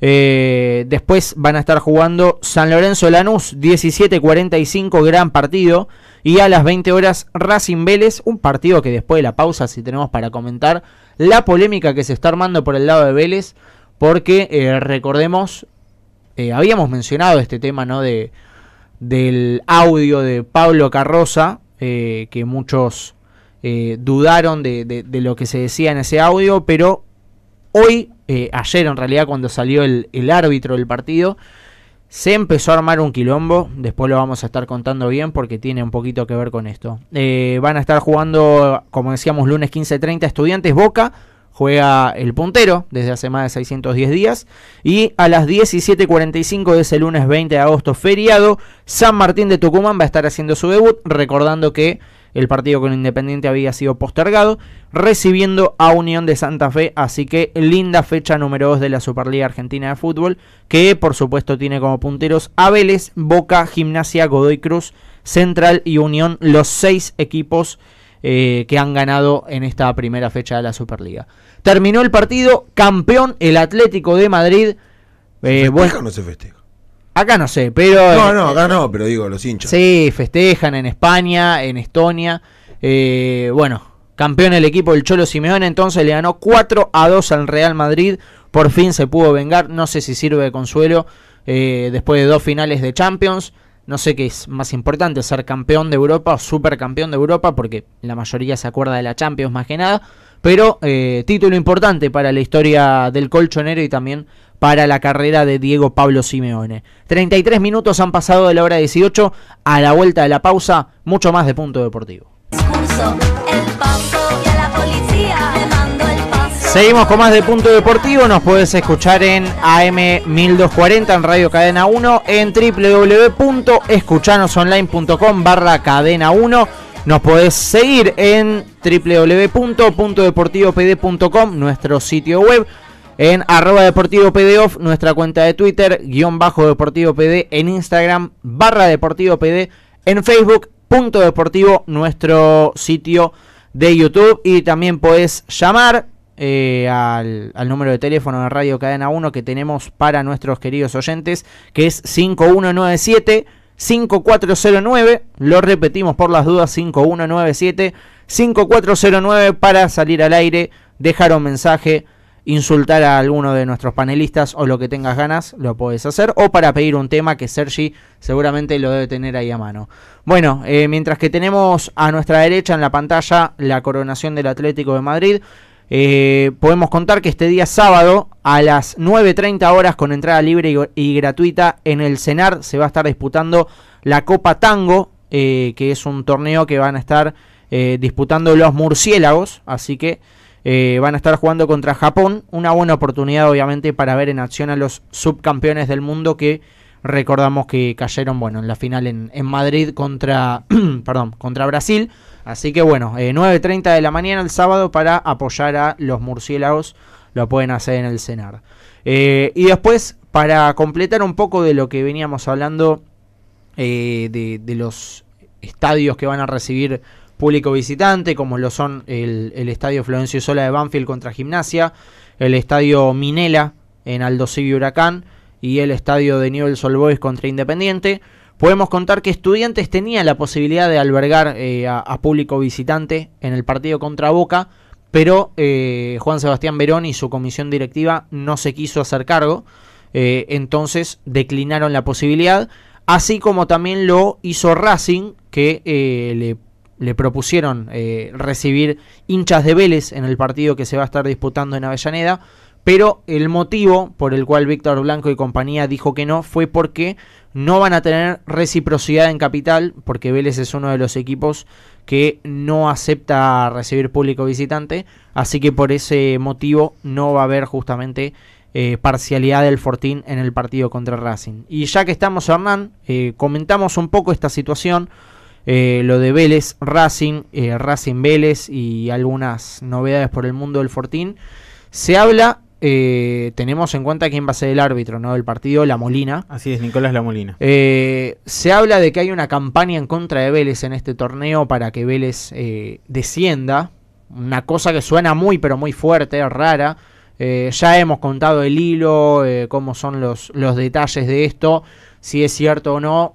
después van a estar jugando San Lorenzo Lanús, 17.45, gran partido. Y a las 20 horas Racing Vélez, un partido que después de la pausa, si tenemos para comentar, la polémica que se está armando por el lado de Vélez porque eh, recordemos, eh, habíamos mencionado este tema del audio de Pablo Carroza, eh, que muchos dudaron de, lo que se decía en ese audio, pero hoy, ayer en realidad cuando salió el, el árbitro del partido, se empezó a armar un quilombo, después lo vamos a estar contando bien porque tiene un poquito que ver con esto. van a estar jugando, como decíamos, lunes 15.30 estudiantes Boca juega el puntero desde hace más de 610 días. Y a las 17.45 de ese lunes 20 de agosto, feriado, San Martín de Tucumán va a estar haciendo su debut, recordando que el partido con Independiente había sido postergado, recibiendo a Unión de Santa Fe, así que linda fecha número 2 de la Superliga Argentina de Fútbol, que por supuesto tiene como punteros Abeles, Boca, Gimnasia, Godoy Cruz, Central y Unión, los seis equipos eh, que han ganado en esta primera fecha de la Superliga. Terminó el partido, campeón el Atlético de Madrid. Eh, ¿Se festeja o no se festeja? Acá no sé, pero... No, eh, no, acá no, pero digo, los hinchas. Sí, festejan en España, en Estonia. Eh, bueno, campeón el equipo del Cholo Simeone, entonces le ganó 4 a 2 al Real Madrid. Por fin se pudo vengar, no sé si sirve de consuelo después de dos finales de Champions. No sé qué es más importante, ser campeón de Europa o supercampeón de Europa, porque la mayoría se acuerda de la Champions más que nada. Pero eh, título importante para la historia del colchonero y también para la carrera de Diego Pablo Simeone. 33 minutos han pasado de la hora 18. A la vuelta de la pausa, mucho más de punto deportivo. Seguimos con más de Punto Deportivo. Nos puedes escuchar en AM1240 en Radio Cadena 1, en www.escuchanosonline.com barra cadena 1. Nos podés seguir en www.puntodeportivopd.com, nuestro sitio web, en arroba deportivo nuestra cuenta de Twitter, guión bajo deportivo pd, en Instagram, barra deportivo pd, en Facebook, punto deportivo, nuestro sitio de YouTube y también podés llamar eh, al, número de teléfono de Radio Cadena 1 que tenemos para nuestros queridos oyentes, que es 5197. 5409, lo repetimos por las dudas, 5197, 5409 para salir al aire, dejar un mensaje, insultar a alguno de nuestros panelistas o lo que tengas ganas, lo puedes hacer. O para pedir un tema que Sergi seguramente lo debe tener ahí a mano. Bueno, eh, mientras que tenemos a nuestra derecha en la pantalla la coronación del Atlético de Madrid. Eh, podemos contar que este día sábado a las 9.30 horas con entrada libre y, gratuita en el CENAR se va a estar disputando la Copa Tango, eh, que es un torneo que van a estar eh, disputando los murciélagos, así que van a estar jugando contra Japón, una buena oportunidad obviamente para ver en acción a los subcampeones del mundo que recordamos que cayeron bueno, en la final en, Madrid contra, [CLEARS THROAT] perdón, contra Brasil. Así que bueno, 9.30 eh, de la mañana el sábado para apoyar a los murciélagos. Lo pueden hacer en el cenar. Eh, y después, para completar un poco de lo que veníamos hablando eh, de, los estadios que van a recibir público visitante, como lo son el, estadio Florencio Sola de Banfield contra Gimnasia, el estadio Minela en Aldo y Huracán y el estadio de Newell's Old contra Independiente podemos contar que Estudiantes tenía la posibilidad de albergar eh, a, público visitante en el partido contra Boca, pero eh, Juan Sebastián Verón y su comisión directiva no se quiso hacer cargo, eh, entonces declinaron la posibilidad, así como también lo hizo Racing, que le, le, propusieron recibir hinchas de Vélez en el partido que se va a estar disputando en Avellaneda pero el motivo por el cual Víctor Blanco y compañía dijo que no fue porque no van a tener reciprocidad en capital, porque Vélez es uno de los equipos que no acepta recibir público visitante, así que por ese motivo no va a haber justamente eh, parcialidad del Fortín en el partido contra Racing. Y ya que estamos, Hernán, eh, comentamos un poco esta situación. Eh, lo de Vélez, Racing, Racing Vélez y algunas novedades por el mundo del Fortín. Se habla eh, tenemos en cuenta quién va a ser el árbitro ¿no? del partido, La Molina. Así es, Nicolás La Molina. Eh, se habla de que hay una campaña en contra de Vélez en este torneo para que Vélez eh, descienda. Una cosa que suena muy, pero muy fuerte, rara. ya hemos contado el hilo, cómo son los, los detalles de esto, si es cierto o no.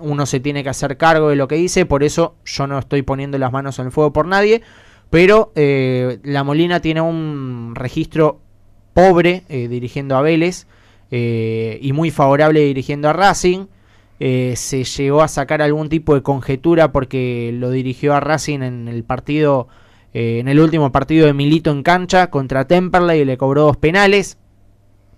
uno se tiene que hacer cargo de lo que dice, por eso yo no estoy poniendo las manos en el fuego por nadie. Pero eh, La Molina tiene un registro pobre eh, dirigiendo a Vélez eh, y muy favorable dirigiendo a Racing. se llegó a sacar algún tipo de conjetura porque lo dirigió a Racing en el partido, en el último partido de Milito en cancha contra Temperley y le cobró dos penales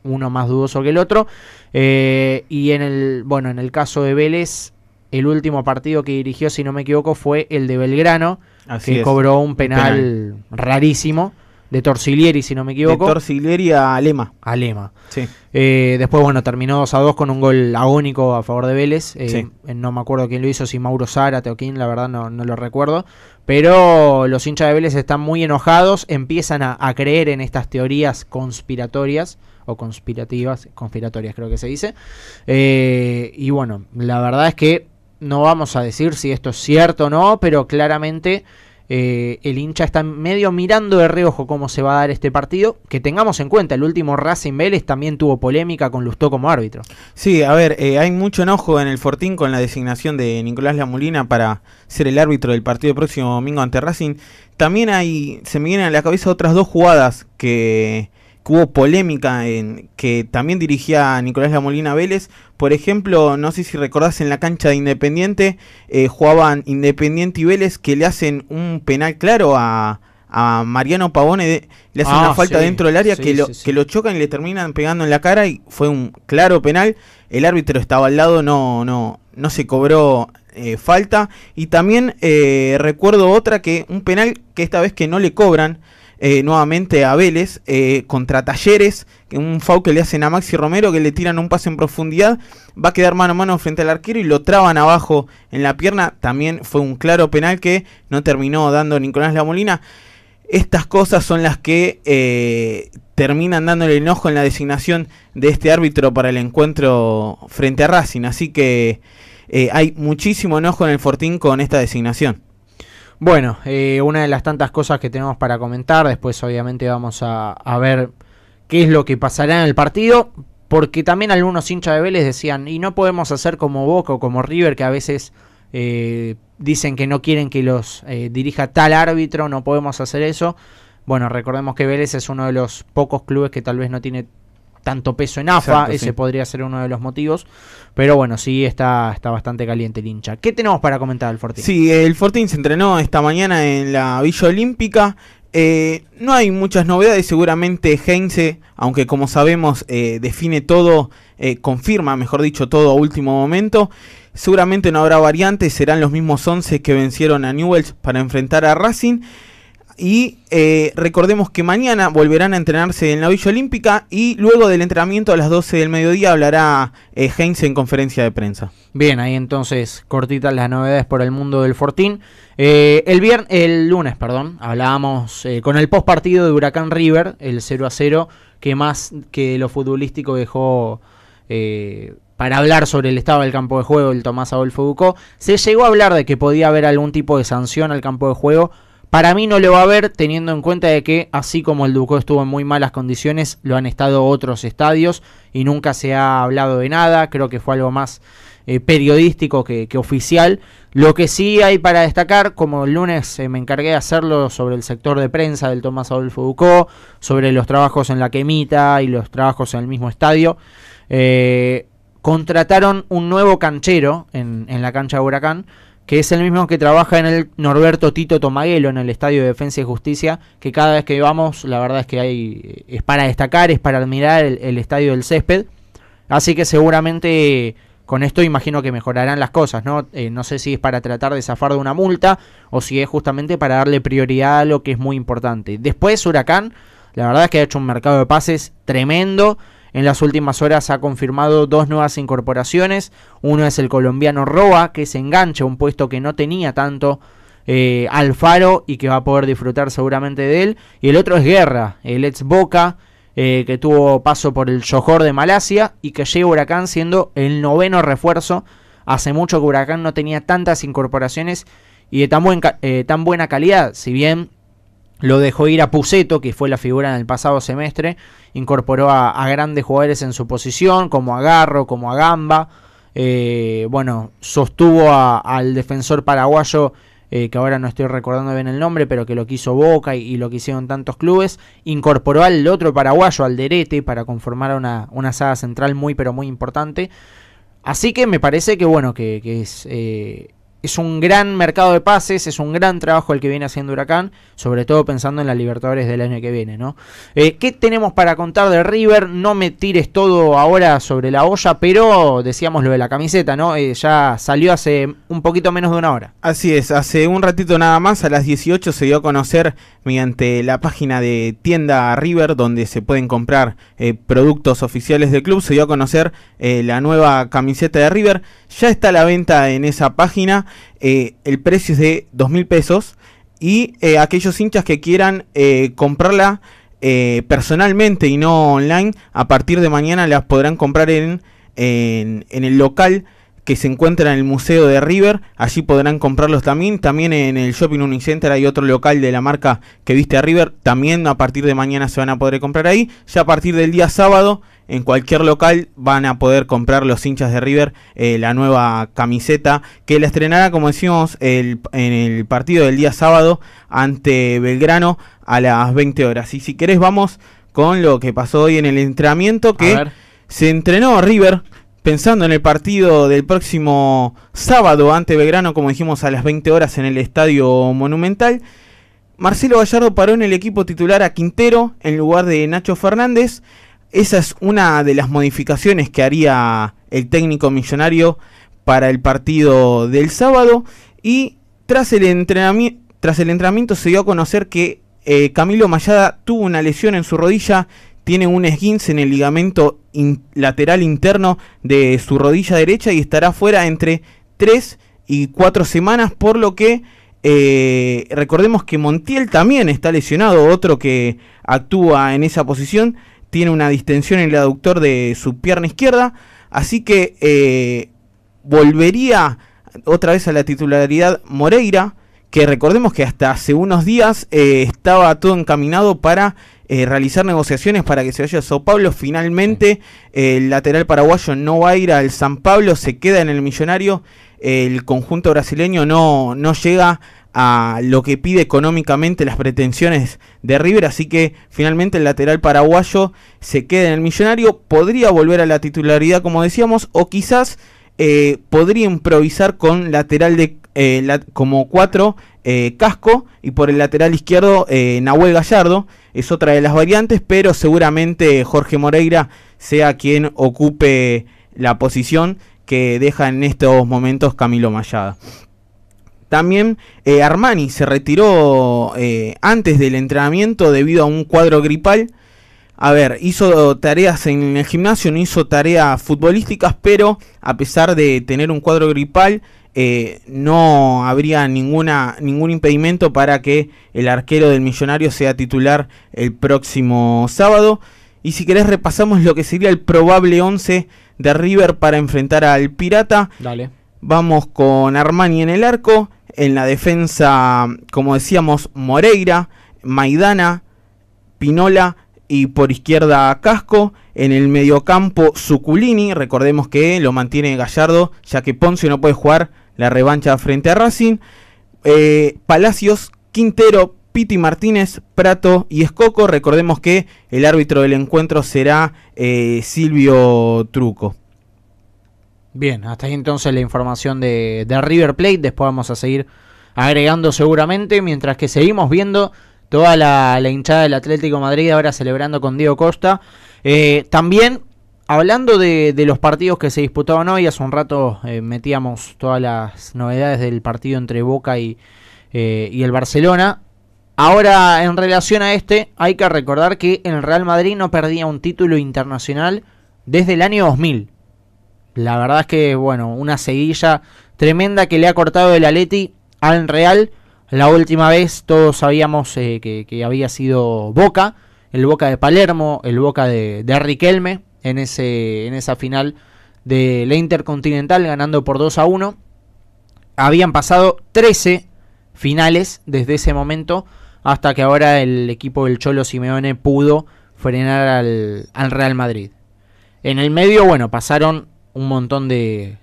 uno más dudoso que el otro. y en el, bueno, en el caso de Vélez, el último partido que dirigió, si no me equivoco, fue el de Belgrano, que cobró un penal, rarísimo de Torsiglieri, si no me equivoco. De a Lema. A Lema. Sí. Eh, después, bueno, terminó 2 a 2 con un gol agónico a favor de Vélez. Eh, eh, no me acuerdo quién lo hizo, si Mauro Zárate o quién, la verdad no, no lo recuerdo. Pero los hinchas de Vélez están muy enojados, empiezan a, creer en estas teorías conspiratorias o conspirativas, conspiratorias creo que se dice. y bueno, la verdad es que no vamos a decir si esto es cierto o no, pero claramente eh, el hincha está medio mirando de reojo cómo se va a dar este partido. Que tengamos en cuenta, el último Racing Vélez también tuvo polémica con Lustó como árbitro. Sí, a ver, eh, hay mucho enojo en el Fortín con la designación de Nicolás Lamulina para ser el árbitro del partido próximo domingo ante Racing. También hay, se me vienen a la cabeza otras dos jugadas que hubo polémica en que también dirigía Nicolás Lamolina Molina Vélez. Por ejemplo, no sé si recordás en la cancha de Independiente, eh, jugaban Independiente y Vélez que le hacen un penal claro a, Mariano Pavone, le hacen ah, una falta dentro del área que, lo, que lo chocan y le terminan pegando en la cara y fue un claro penal. El árbitro estaba al lado, no, no, no se cobró eh, falta. Y también eh, recuerdo otra que un penal que esta vez que no le cobran eh, nuevamente a Vélez eh, contra Talleres, un foul que le hacen a Maxi Romero, que le tiran un pase en profundidad, va a quedar mano a mano frente al arquero y lo traban abajo en la pierna, también fue un claro penal que no terminó dando Nicolás La Molina. Estas cosas son las que eh, terminan dándole enojo en la designación de este árbitro para el encuentro frente a Racing, así que hay muchísimo enojo en el Fortín con esta designación. Bueno, eh, una de las tantas cosas que tenemos para comentar, después obviamente vamos a, ver qué es lo que pasará en el partido, porque también algunos hinchas de Vélez decían, y no podemos hacer como Boca o como River, que a veces eh, dicen que no quieren que los eh, dirija tal árbitro, no podemos hacer eso. Bueno, recordemos que Vélez es uno de los pocos clubes que tal vez no tiene tanto peso en AFA, ese podría ser uno de los motivos. Pero bueno, sí, está, está bastante caliente el hincha. ¿Qué tenemos para comentar del Fortín? Sí, el Fortín se entrenó esta mañana en la Villa Olímpica. Eh, no hay muchas novedades, seguramente Heinze, aunque como sabemos eh, define todo, eh, confirma, mejor dicho, todo a último momento. Seguramente no habrá variantes, serán los mismos 11 que vencieron a Newells para enfrentar a Racing. Y eh, recordemos que mañana volverán a entrenarse en la Villa Olímpica y luego del entrenamiento a las 12 del mediodía hablará eh, Heinz en conferencia de prensa. Bien, ahí entonces cortitas las novedades por el mundo del Fortín. Eh, el, el lunes, perdón, hablábamos eh, con el post partido de Huracán River, el 0 a 0, que más que lo futbolístico dejó para hablar sobre el estado del campo de juego el Tomás Adolfo Bucó. Se llegó a hablar de que podía haber algún tipo de sanción al campo de juego para mí no lo va a haber teniendo en cuenta de que así como el Ducó estuvo en muy malas condiciones, lo han estado otros estadios y nunca se ha hablado de nada, creo que fue algo más eh, periodístico que, oficial. Lo que sí hay para destacar, como el lunes eh, me encargué de hacerlo sobre el sector de prensa del Tomás Adolfo Ducó, sobre los trabajos en la quemita y los trabajos en el mismo estadio, eh, contrataron un nuevo canchero en, en la cancha de Huracán que es el mismo que trabaja en el Norberto Tito Tomaguelo, en el Estadio de Defensa y Justicia, que cada vez que vamos, la verdad es que hay, es para destacar, es para admirar el, Estadio del Césped. Así que seguramente con esto imagino que mejorarán las cosas, ¿no? Eh, no sé si es para tratar de zafar de una multa o si es justamente para darle prioridad a lo que es muy importante. Después, Huracán, la verdad es que ha hecho un mercado de pases tremendo. En las últimas horas ha confirmado dos nuevas incorporaciones. Uno es el colombiano Roa, que se engancha un puesto que no tenía tanto eh, Alfaro y que va a poder disfrutar seguramente de él. Y el otro es Guerra, el ex Boca, eh, que tuvo paso por el Johor de Malasia y que llega Huracán siendo el noveno refuerzo. Hace mucho que Huracán no tenía tantas incorporaciones y de tan, eh, tan buena calidad, si bien lo dejó ir a Puseto, que fue la figura en el pasado semestre. Incorporó a, grandes jugadores en su posición, como a Garro, como a Gamba. Eh, bueno, sostuvo al defensor paraguayo, eh, que ahora no estoy recordando bien el nombre, pero que lo quiso Boca y, lo que hicieron tantos clubes. Incorporó al otro paraguayo, al Derete, para conformar una, una saga central muy, pero muy importante. Así que me parece que, bueno, que, es... Eh, es un gran mercado de pases, es un gran trabajo el que viene haciendo Huracán, sobre todo pensando en las Libertadores del año que viene, ¿no? Eh, ¿Qué tenemos para contar de River? No me tires todo ahora sobre la olla, pero decíamos lo de la camiseta, ¿no? Eh, ya salió hace un poquito menos de una hora. Así es, hace un ratito nada más, a las 18 se dio a conocer mediante la página de tienda River, donde se pueden comprar eh, productos oficiales del club, se dio a conocer la nueva camiseta de River, ya está a la venta en esa página. Eh, el precio es de 2 mil pesos y eh, aquellos hinchas que quieran eh, comprarla personalmente y no online, a partir de mañana las podrán comprar en el local que se encuentra en el Museo de River. Allí podrán comprarlos también. También en el Shopping Unicenter hay otro local de la marca que viste a River. También a partir de mañana se van a poder comprar ahí. Ya a partir del día sábado, en cualquier local van a poder comprar los hinchas de River eh, la nueva camiseta que la estrenará, como decimos, el, en el partido del día sábado ante Belgrano a las 20 horas. Y si querés, vamos con lo que pasó hoy en el entrenamiento que se entrenó River pensando en el partido del próximo sábado ante Belgrano, como dijimos a las 20 horas en el Estadio Monumental, Marcelo Gallardo paró en el equipo titular a Quintero en lugar de Nacho Fernández. Esa es una de las modificaciones que haría el técnico millonario para el partido del sábado. Y tras el, entrenamiento, tras el entrenamiento se dio a conocer que eh, Camilo Mayada tuvo una lesión en su rodilla tiene un esguince en el ligamento lateral interno de su rodilla derecha y estará fuera entre 3 y 4 semanas, por lo que eh, recordemos que Montiel también está lesionado, otro que actúa en esa posición, tiene una distensión en el aductor de su pierna izquierda, así que eh, volvería otra vez a la titularidad Moreira, que recordemos que hasta hace unos días eh, estaba todo encaminado para eh, realizar negociaciones para que se vaya a Sao Paulo. Finalmente, el lateral paraguayo no va a ir al San Pablo, se queda en el Millonario. El conjunto brasileño no, no llega a lo que pide económicamente las pretensiones de River, así que finalmente el lateral paraguayo se queda en el millonario, podría volver a la titularidad como decíamos, o quizás eh, podría improvisar con lateral de eh, la, como 4 eh, Casco y por el lateral izquierdo eh, Nahuel Gallardo. Es otra de las variantes, pero seguramente Jorge Moreira sea quien ocupe la posición que deja en estos momentos Camilo Mayada. También eh, Armani se retiró antes del entrenamiento debido a un cuadro gripal. A ver, hizo tareas en el gimnasio, no hizo tareas futbolísticas, pero a pesar de tener un cuadro gripal, eh, no habría ninguna, ningún impedimento para que el arquero del millonario sea titular el próximo sábado. Y si querés repasamos lo que sería el probable 11 de River para enfrentar al Pirata. Vamos con Armani en el arco, en la defensa, como decíamos, Moreira, Maidana, Pinola y por izquierda Casco. En el mediocampo Suculini, recordemos que lo mantiene Gallardo, ya que Poncio no puede jugar la revancha frente a Racing. Eh, Palacios, Quintero, Piti Martínez, Prato y Escoco. Recordemos que el árbitro del encuentro será eh, Silvio Truco. Bien, hasta ahí entonces la información de, River Plate. Después vamos a seguir agregando seguramente, mientras que seguimos viendo toda la, hinchada del Atlético Madrid ahora celebrando con Diego Costa. Eh, también Hablando de, los partidos que se disputaban hoy, hace un rato eh, metíamos todas las novedades del partido entre Boca eh, y, el Barcelona. Ahora, en relación a este, hay que recordar que el Real Madrid no perdía un título internacional desde el año 2000. La verdad es que, bueno, una seguilla tremenda que le ha cortado el Aleti al Real. La última vez todos sabíamos eh, que, había sido Boca, el Boca de Palermo, el Boca de, de Riquelme en, ese, en esa final de la Intercontinental, ganando por 2 a 1. Habían pasado 13 finales desde ese momento hasta que ahora el equipo del Cholo Simeone pudo frenar al, al Real Madrid. En el medio, bueno, pasaron un montón de,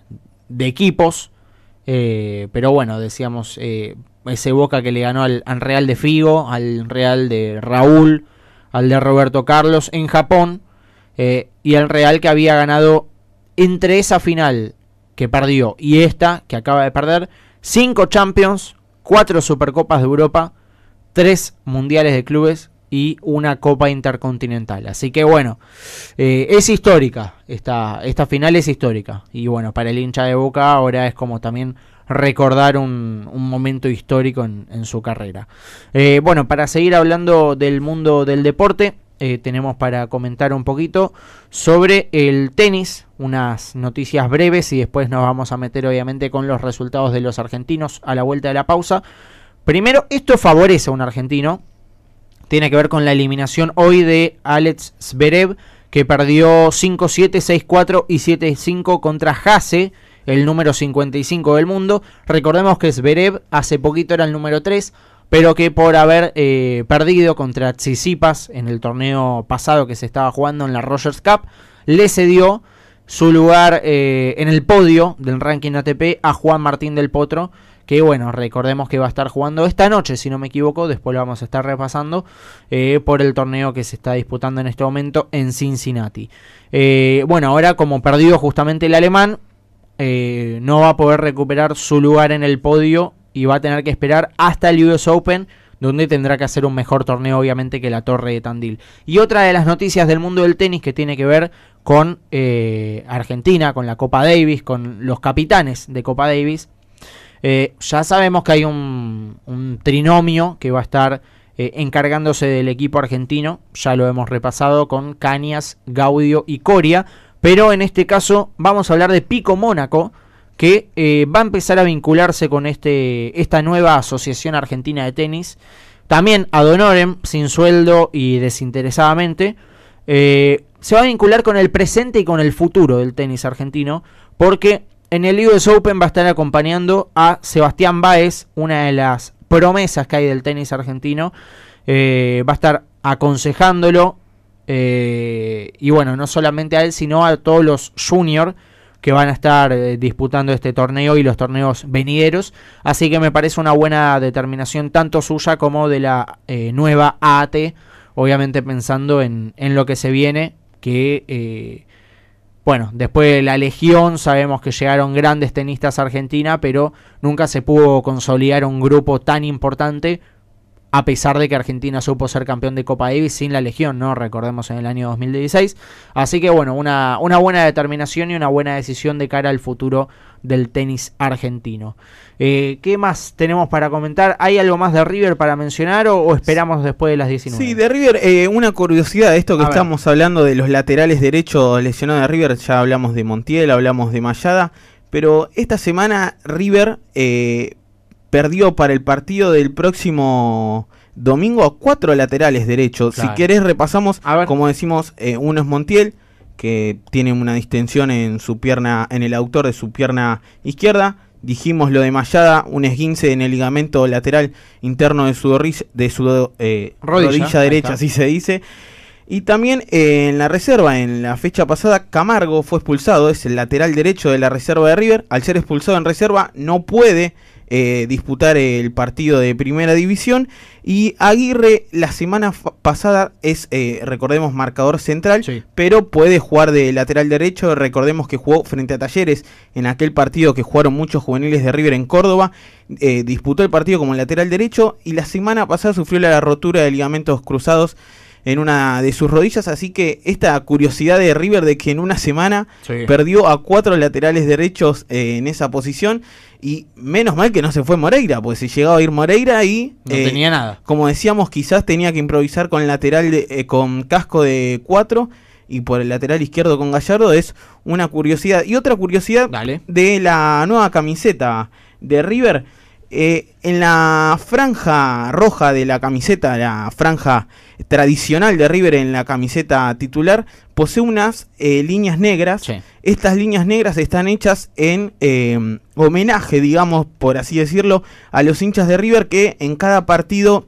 de equipos, eh, pero bueno, decíamos, eh, ese Boca que le ganó al, al, Real de Figo, al Real de Raúl, al de Roberto Carlos, en Japón, eh, y el Real que había ganado entre esa final que perdió y esta que acaba de perder, 5 Champions, 4 Supercopas de Europa, 3 Mundiales de Clubes y una Copa Intercontinental. Así que bueno, eh, es histórica, esta, esta final es histórica. Y bueno, para el hincha de Boca ahora es como también recordar un, momento histórico en, su carrera. Eh, bueno, para seguir hablando del mundo del deporte, eh, tenemos para comentar un poquito sobre el tenis, unas noticias breves y después nos vamos a meter obviamente con los resultados de los argentinos a la vuelta de la pausa. Primero, esto favorece a un argentino, tiene que ver con la eliminación hoy de Alex Zverev, que perdió 5-7, 6-4 y 7-5 contra Hase, el número 55 del mundo. Recordemos que Zverev hace poquito era el número 3, pero que por haber eh, perdido contra Tsitsipas en el torneo pasado que se estaba jugando en la Rogers Cup, le cedió su lugar eh, en el podio del ranking ATP a Juan Martín del Potro, que bueno, recordemos que va a estar jugando esta noche, si no me equivoco, después lo vamos a estar repasando eh, por el torneo que se está disputando en este momento en Cincinnati. bueno, ahora como perdió justamente el alemán, no va a poder recuperar su lugar en el podio y va a tener que esperar hasta el US Open donde tendrá que hacer un mejor torneo obviamente que la Torre de Tandil. Y otra de las noticias del mundo del tenis que tiene que ver con eh, Argentina, con la Copa Davis, con los capitanes de Copa Davis. Eh, ya sabemos que hay un, un, trinomio que va a estar eh, encargándose del equipo argentino, ya lo hemos repasado con Cañas, Gaudio y Coria, pero en este caso vamos a hablar de Pico Mónaco, que eh, va a empezar a vincularse con este, esta nueva Asociación Argentina de Tenis. También a honorem, sin sueldo y desinteresadamente. Eh, se va a vincular con el presente y con el futuro del tenis argentino, porque en el US Open va a estar acompañando a Sebastián Báez, una de las promesas que hay del tenis argentino. Eh, va a estar aconsejándolo, y bueno, no solamente a él, sino a todos los juniors que van a estar eh, disputando este torneo y los torneos venideros. Así que me parece una buena determinación tanto suya como de la eh, nueva AT... obviamente pensando en, lo que se viene, que... Eh, bueno, después de la Legión sabemos que llegaron grandes tenistas a Argentina, pero nunca se pudo consolidar un grupo tan importante a pesar de que Argentina supo ser campeón de Copa Davis sin la Legión, ¿no? Recordemos en el año 2016. Así que bueno, una, buena determinación y una buena decisión de cara al futuro del tenis argentino. Eh, ¿Qué más tenemos para comentar? ¿Hay algo más de River para mencionar o, esperamos después de las 19? Sí, de River, eh, una curiosidad, esto que estamos hablando de los laterales derechos lesionados de River, ya hablamos de Montiel, hablamos de Mayada, pero esta semana River... Eh, perdió para el partido del próximo domingo a cuatro laterales derechos. Si querés repasamos, como decimos, eh, uno es Montiel, que tiene una distensión en su pierna, en el autor de su pierna izquierda. Dijimos lo de Mayada, un esguince en el ligamento lateral interno de su, eh, rodilla, derecha, así se dice. Y también eh, en la reserva, en la fecha pasada, Camargo fue expulsado, es el lateral derecho de la reserva de River. Al ser expulsado en reserva, no puede eh, disputar el partido de primera división. Y Aguirre la semana pasada es, eh, recordemos, marcador central, pero puede jugar de lateral derecho. Recordemos que jugó frente a Talleres en aquel partido que jugaron muchos juveniles de River en Córdoba. Eh, disputó el partido como lateral derecho y la semana pasada sufrió la rotura de ligamentos cruzados en una de sus rodillas. Así que esta curiosidad de River de que en una semana perdió a cuatro laterales derechos en esa posición. Y menos mal que no se fue Moreira, porque si llegaba a ir Moreira y No eh, tenía nada. Como decíamos, quizás tenía que improvisar con lateral de, eh, con casco de cuatro y por el lateral izquierdo con Gallardo. Es una curiosidad. Y otra curiosidad de la nueva camiseta de River eh, en la franja roja de la camiseta, la franja tradicional de River en la camiseta titular, posee unas eh, líneas negras. Estas líneas negras están hechas en eh, homenaje, digamos, por así decirlo, a los hinchas de River que en cada partido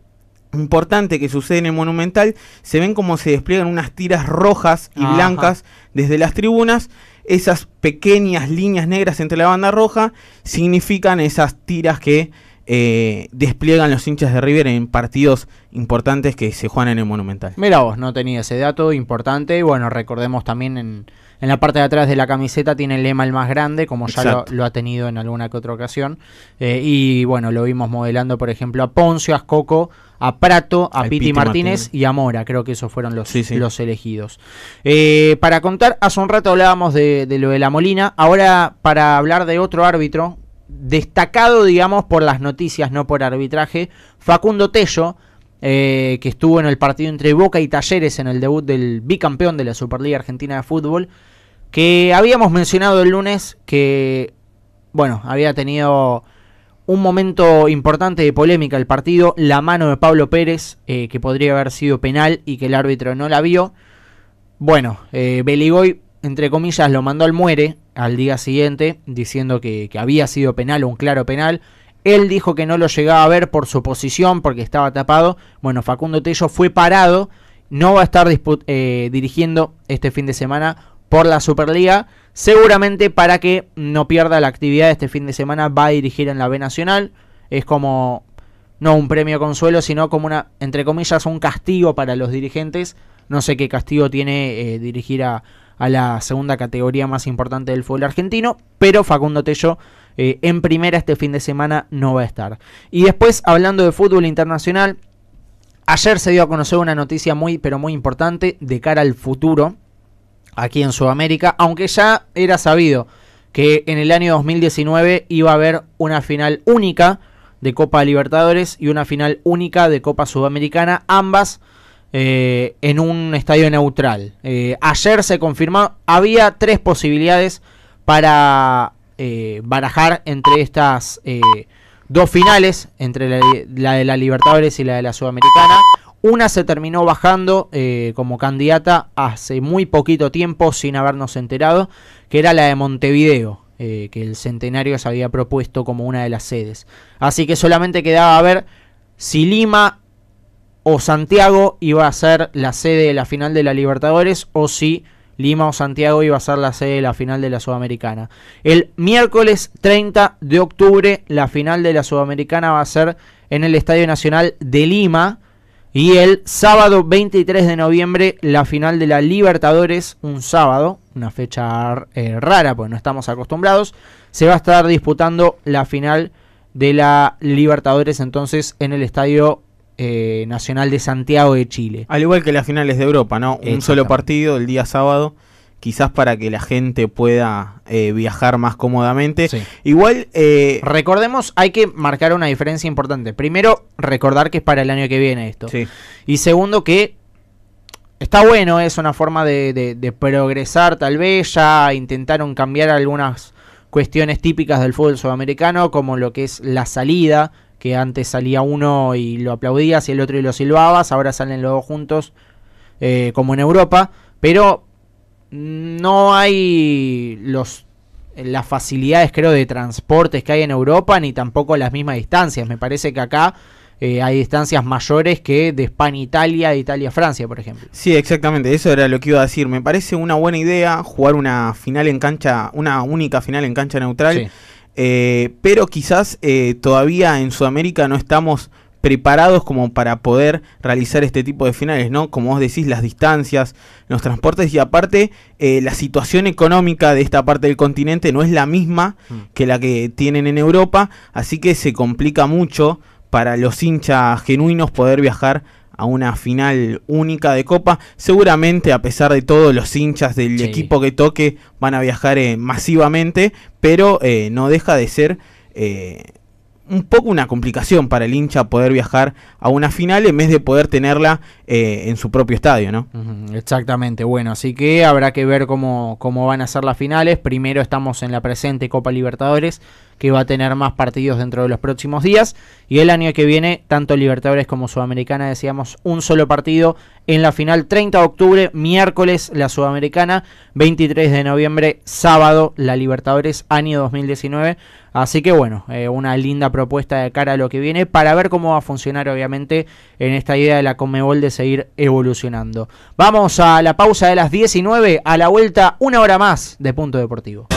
importante que sucede en el Monumental, se ven como se despliegan unas tiras rojas y blancas desde las tribunas esas pequeñas líneas negras entre la banda roja significan esas tiras que eh, despliegan los hinchas de River en partidos importantes que se juegan en el Monumental. Mira vos, no tenía ese dato importante y bueno, recordemos también en en la parte de atrás de la camiseta tiene el lema el más grande, como ya lo, ha tenido en alguna que otra ocasión. Eh, y bueno, lo vimos modelando, por ejemplo, a Poncio, a Coco, a Prato, a, Piti, Martínez, y a Mora. Creo que esos fueron los, los elegidos. Eh, para contar, hace un rato hablábamos de, lo de la Molina. Ahora, para hablar de otro árbitro, destacado, digamos, por las noticias, no por arbitraje, Facundo Tello. Eh, que estuvo en el partido entre Boca y Talleres en el debut del bicampeón de la Superliga Argentina de Fútbol, que habíamos mencionado el lunes que, bueno, había tenido un momento importante de polémica el partido, la mano de Pablo Pérez, eh, que podría haber sido penal y que el árbitro no la vio. Bueno, eh, Beligoy, entre comillas, lo mandó al muere al día siguiente, diciendo que, había sido penal, un claro penal. Él dijo que no lo llegaba a ver por su posición, porque estaba tapado. Bueno, Facundo Tello fue parado, no va a estar eh, dirigiendo este fin de semana por la Superliga, seguramente para que no pierda la actividad este fin de semana va a dirigir en la B Nacional, es como no un premio consuelo, sino como una, entre comillas, un castigo para los dirigentes, no sé qué castigo tiene eh, dirigir a, la segunda categoría más importante del fútbol argentino, pero Facundo Tello eh, en primera este fin de semana no va a estar. Y después, hablando de fútbol internacional, ayer se dio a conocer una noticia muy, pero muy importante de cara al futuro aquí en Sudamérica, aunque ya era sabido que en el año 2019 iba a haber una final única de Copa Libertadores y una final única de Copa Sudamericana, ambas eh, en un estadio neutral. Eh, ayer se confirmó, había tres posibilidades para eh, barajar entre estas dos finales, entre la de la Libertadores y la de la Sudamericana. Una se terminó bajando eh, como candidata hace muy poquito tiempo sin habernos enterado, que era la de Montevideo, eh, que el centenario se había propuesto como una de las sedes. Así que solamente quedaba a ver si Lima o Santiago iba a ser la sede de la final de la Libertadores o si Lima o Santiago iba a ser la sede de la final de la Sudamericana. El miércoles 30 de octubre la final de la Sudamericana va a ser en el Estadio Nacional de Lima y el sábado 23 de noviembre, la final de la Libertadores, un sábado, una fecha eh, rara pues no estamos acostumbrados, se va a estar disputando la final de la Libertadores entonces en el Estadio eh, Nacional de Santiago de Chile. Al igual que las finales de Europa, ¿no? Un solo partido el día sábado quizás para que la gente pueda eh, viajar más cómodamente. Igual... Eh, Recordemos, hay que marcar una diferencia importante. Primero, recordar que es para el año que viene esto. Y segundo, que está bueno, es una forma de, progresar tal vez, ya intentaron cambiar algunas cuestiones típicas del fútbol sudamericano, como lo que es la salida, que antes salía uno y lo aplaudías y el otro y lo silbabas, ahora salen los dos juntos, eh, como en Europa, pero no hay los las facilidades creo de transportes que hay en Europa ni tampoco las mismas distancias. Me parece que acá eh, hay distancias mayores que de España a Italia, de Italia a Francia, por ejemplo. Sí, exactamente, eso era lo que iba a decir. Me parece una buena idea jugar una final en cancha, una única final en cancha neutral. Eh, pero quizás eh, todavía en Sudamérica no estamos preparados como para poder realizar este tipo de finales, ¿no? Como vos decís, las distancias, los transportes y aparte eh, la situación económica de esta parte del continente no es la misma mm. que la que tienen en Europa, así que se complica mucho para los hinchas genuinos poder viajar a una final única de Copa. Seguramente, a pesar de todo, los hinchas del equipo que toque van a viajar eh, masivamente, pero eh, no deja de ser un poco una complicación para el hincha poder viajar a una final en vez de poder tenerla eh, en su propio estadio, ¿no? Exactamente, bueno, así que habrá que ver cómo, cómo van a ser las finales. Primero estamos en la presente Copa Libertadores, que va a tener más partidos dentro de los próximos días. Y el año que viene, tanto Libertadores como Sudamericana, decíamos, un solo partido en la final, 30 de octubre, miércoles la Sudamericana, 23 de noviembre, sábado la Libertadores, año 2019. Así que bueno, eh, una linda propuesta de cara a lo que viene para ver cómo va a funcionar obviamente en esta idea de la Comebol de seguir evolucionando. Vamos a la pausa de las 19, a la vuelta una hora más de Punto Deportivo.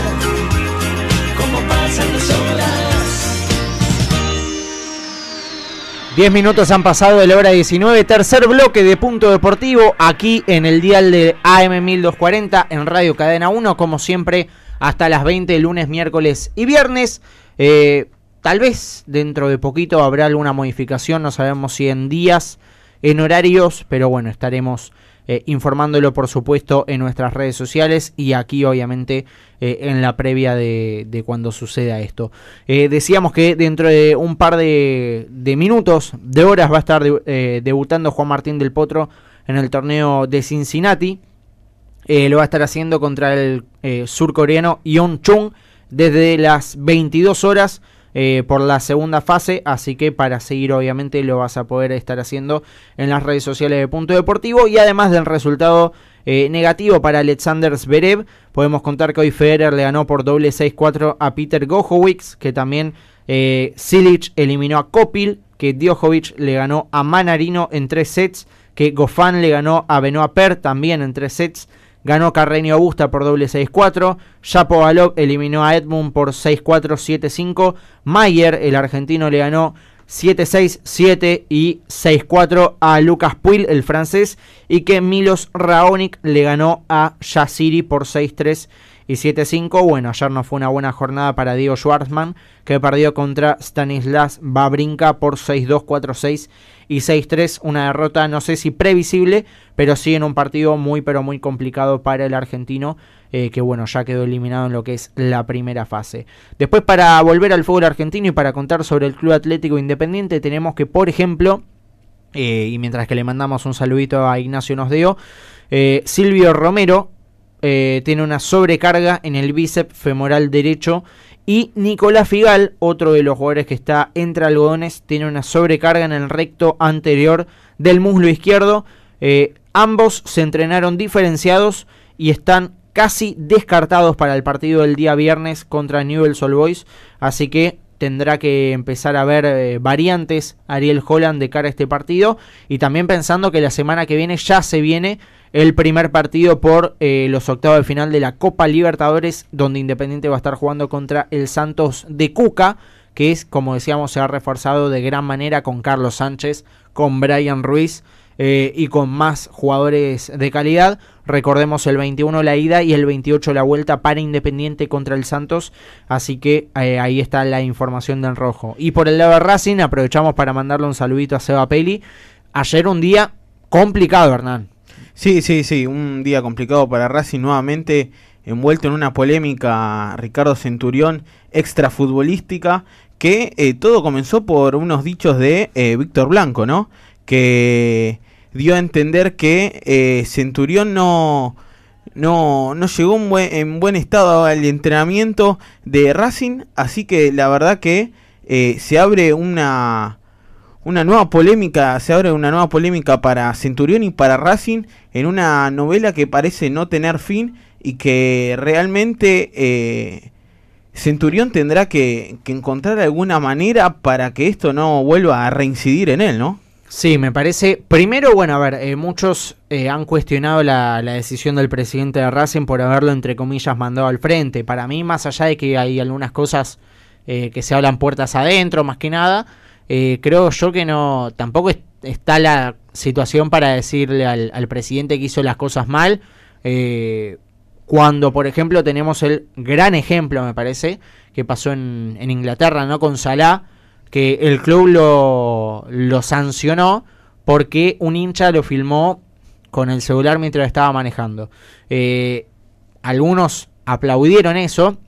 10 minutos han pasado de la hora 19, tercer bloque de Punto Deportivo aquí en el dial de AM1240 en Radio Cadena 1, como siempre hasta las 20 lunes, miércoles y viernes. Eh, tal vez dentro de poquito habrá alguna modificación, no sabemos si en días, en horarios, pero bueno, estaremos eh, informándolo por supuesto en nuestras redes sociales y aquí obviamente eh, en la previa de, cuando suceda esto. decíamos que dentro de un par de, minutos, de horas, va a estar debutando Juan Martín del Potro en el torneo de Cincinnati. Eh, lo va a estar haciendo contra el eh, surcoreano Yon Chung desde las 22 horas eh, por la segunda fase. Así que para seguir, obviamente, lo vas a poder estar haciendo en las redes sociales de Punto Deportivo. Y además del resultado negativo para Alexander Zverev, podemos contar que hoy Federer le ganó por doble 6-4 a Peter Gojowicz, que también Silic eliminó a Kopil, que Djokovic le ganó a Manarino en tres sets, que Gofan le ganó a Benoit Per también en tres sets ganó Carreño Augusta por doble 6-4, Shapovalov eliminó a Edmund por 6-4, 7-5, Mayer, el argentino, le ganó 7-6, 7 y 6-4 a Lucas Puil, el francés, y que Milos Raonic le ganó a Yasiri por 6-3 y 7-5. Bueno, ayer no fue una buena jornada para Diego Schwartzman, que perdió contra Stanislas Babrinka por 6-2, 4-6 y 6-3, una derrota no sé si previsible, pero sí en un partido muy pero muy complicado para el argentino, eh, que bueno, ya quedó eliminado en lo que es la primera fase. Después para volver al fútbol argentino y para contar sobre el Club Atlético Independiente, tenemos que por ejemplo... Eh, y mientras que le mandamos un saludito a Ignacio Nosdeo, eh, Silvio Romero tiene una sobrecarga en el bíceps femoral derecho y Nicolás Figal, otro de los jugadores que está entre algodones, tiene una sobrecarga en el recto anterior del muslo izquierdo. Eh, ambos se entrenaron diferenciados y están casi descartados para el partido del día viernes contra Newell's Old Boys. Así que tendrá que empezar a ver eh, variantes Ariel Holland de cara a este partido. Y también pensando que la semana que viene ya se viene el primer partido por eh, los octavos de final de la Copa Libertadores, donde Independiente va a estar jugando contra el Santos de Cuca, que es, como decíamos, se ha reforzado de gran manera con Carlos Sánchez, con Brian Ruiz. Eh, y con más jugadores de calidad. Recordemos el 21 la ida y el 28 la vuelta para Independiente contra el Santos. Así que eh, ahí está la información del rojo. Y por el lado de Racing aprovechamos para mandarle un saludito a Seba Peli. Ayer un día complicado, Hernán. Sí, sí, sí, un día complicado para Racing nuevamente envuelto en una polémica Ricardo Centurión extrafutbolística que eh, todo comenzó por unos dichos de eh, Víctor Blanco, ¿no? Que dio a entender que eh, Centurión no, no, llegó buen, en buen estado al entrenamiento de Racing, así que la verdad que se abre una, una nueva polémica, se abre una nueva polémica para Centurión y para Racing en una novela que parece no tener fin y que realmente eh, Centurión tendrá que, encontrar alguna manera para que esto no vuelva a reincidir en él, ¿no? Sí, me parece. Primero, bueno, a ver, eh, muchos eh, han cuestionado la, la, decisión del presidente de Racing por haberlo, entre comillas, mandado al frente. Para mí, más allá de que hay algunas cosas que se hablan puertas adentro, más que nada, eh, creo yo que no, tampoco está la situación para decirle al, presidente que hizo las cosas mal. Eh, cuando, por ejemplo, tenemos el gran ejemplo, me parece, que pasó en, Inglaterra, ¿no? Con Salah, que el club lo, sancionó porque un hincha lo filmó con el celular mientras estaba manejando. Eh, algunos aplaudieron eso,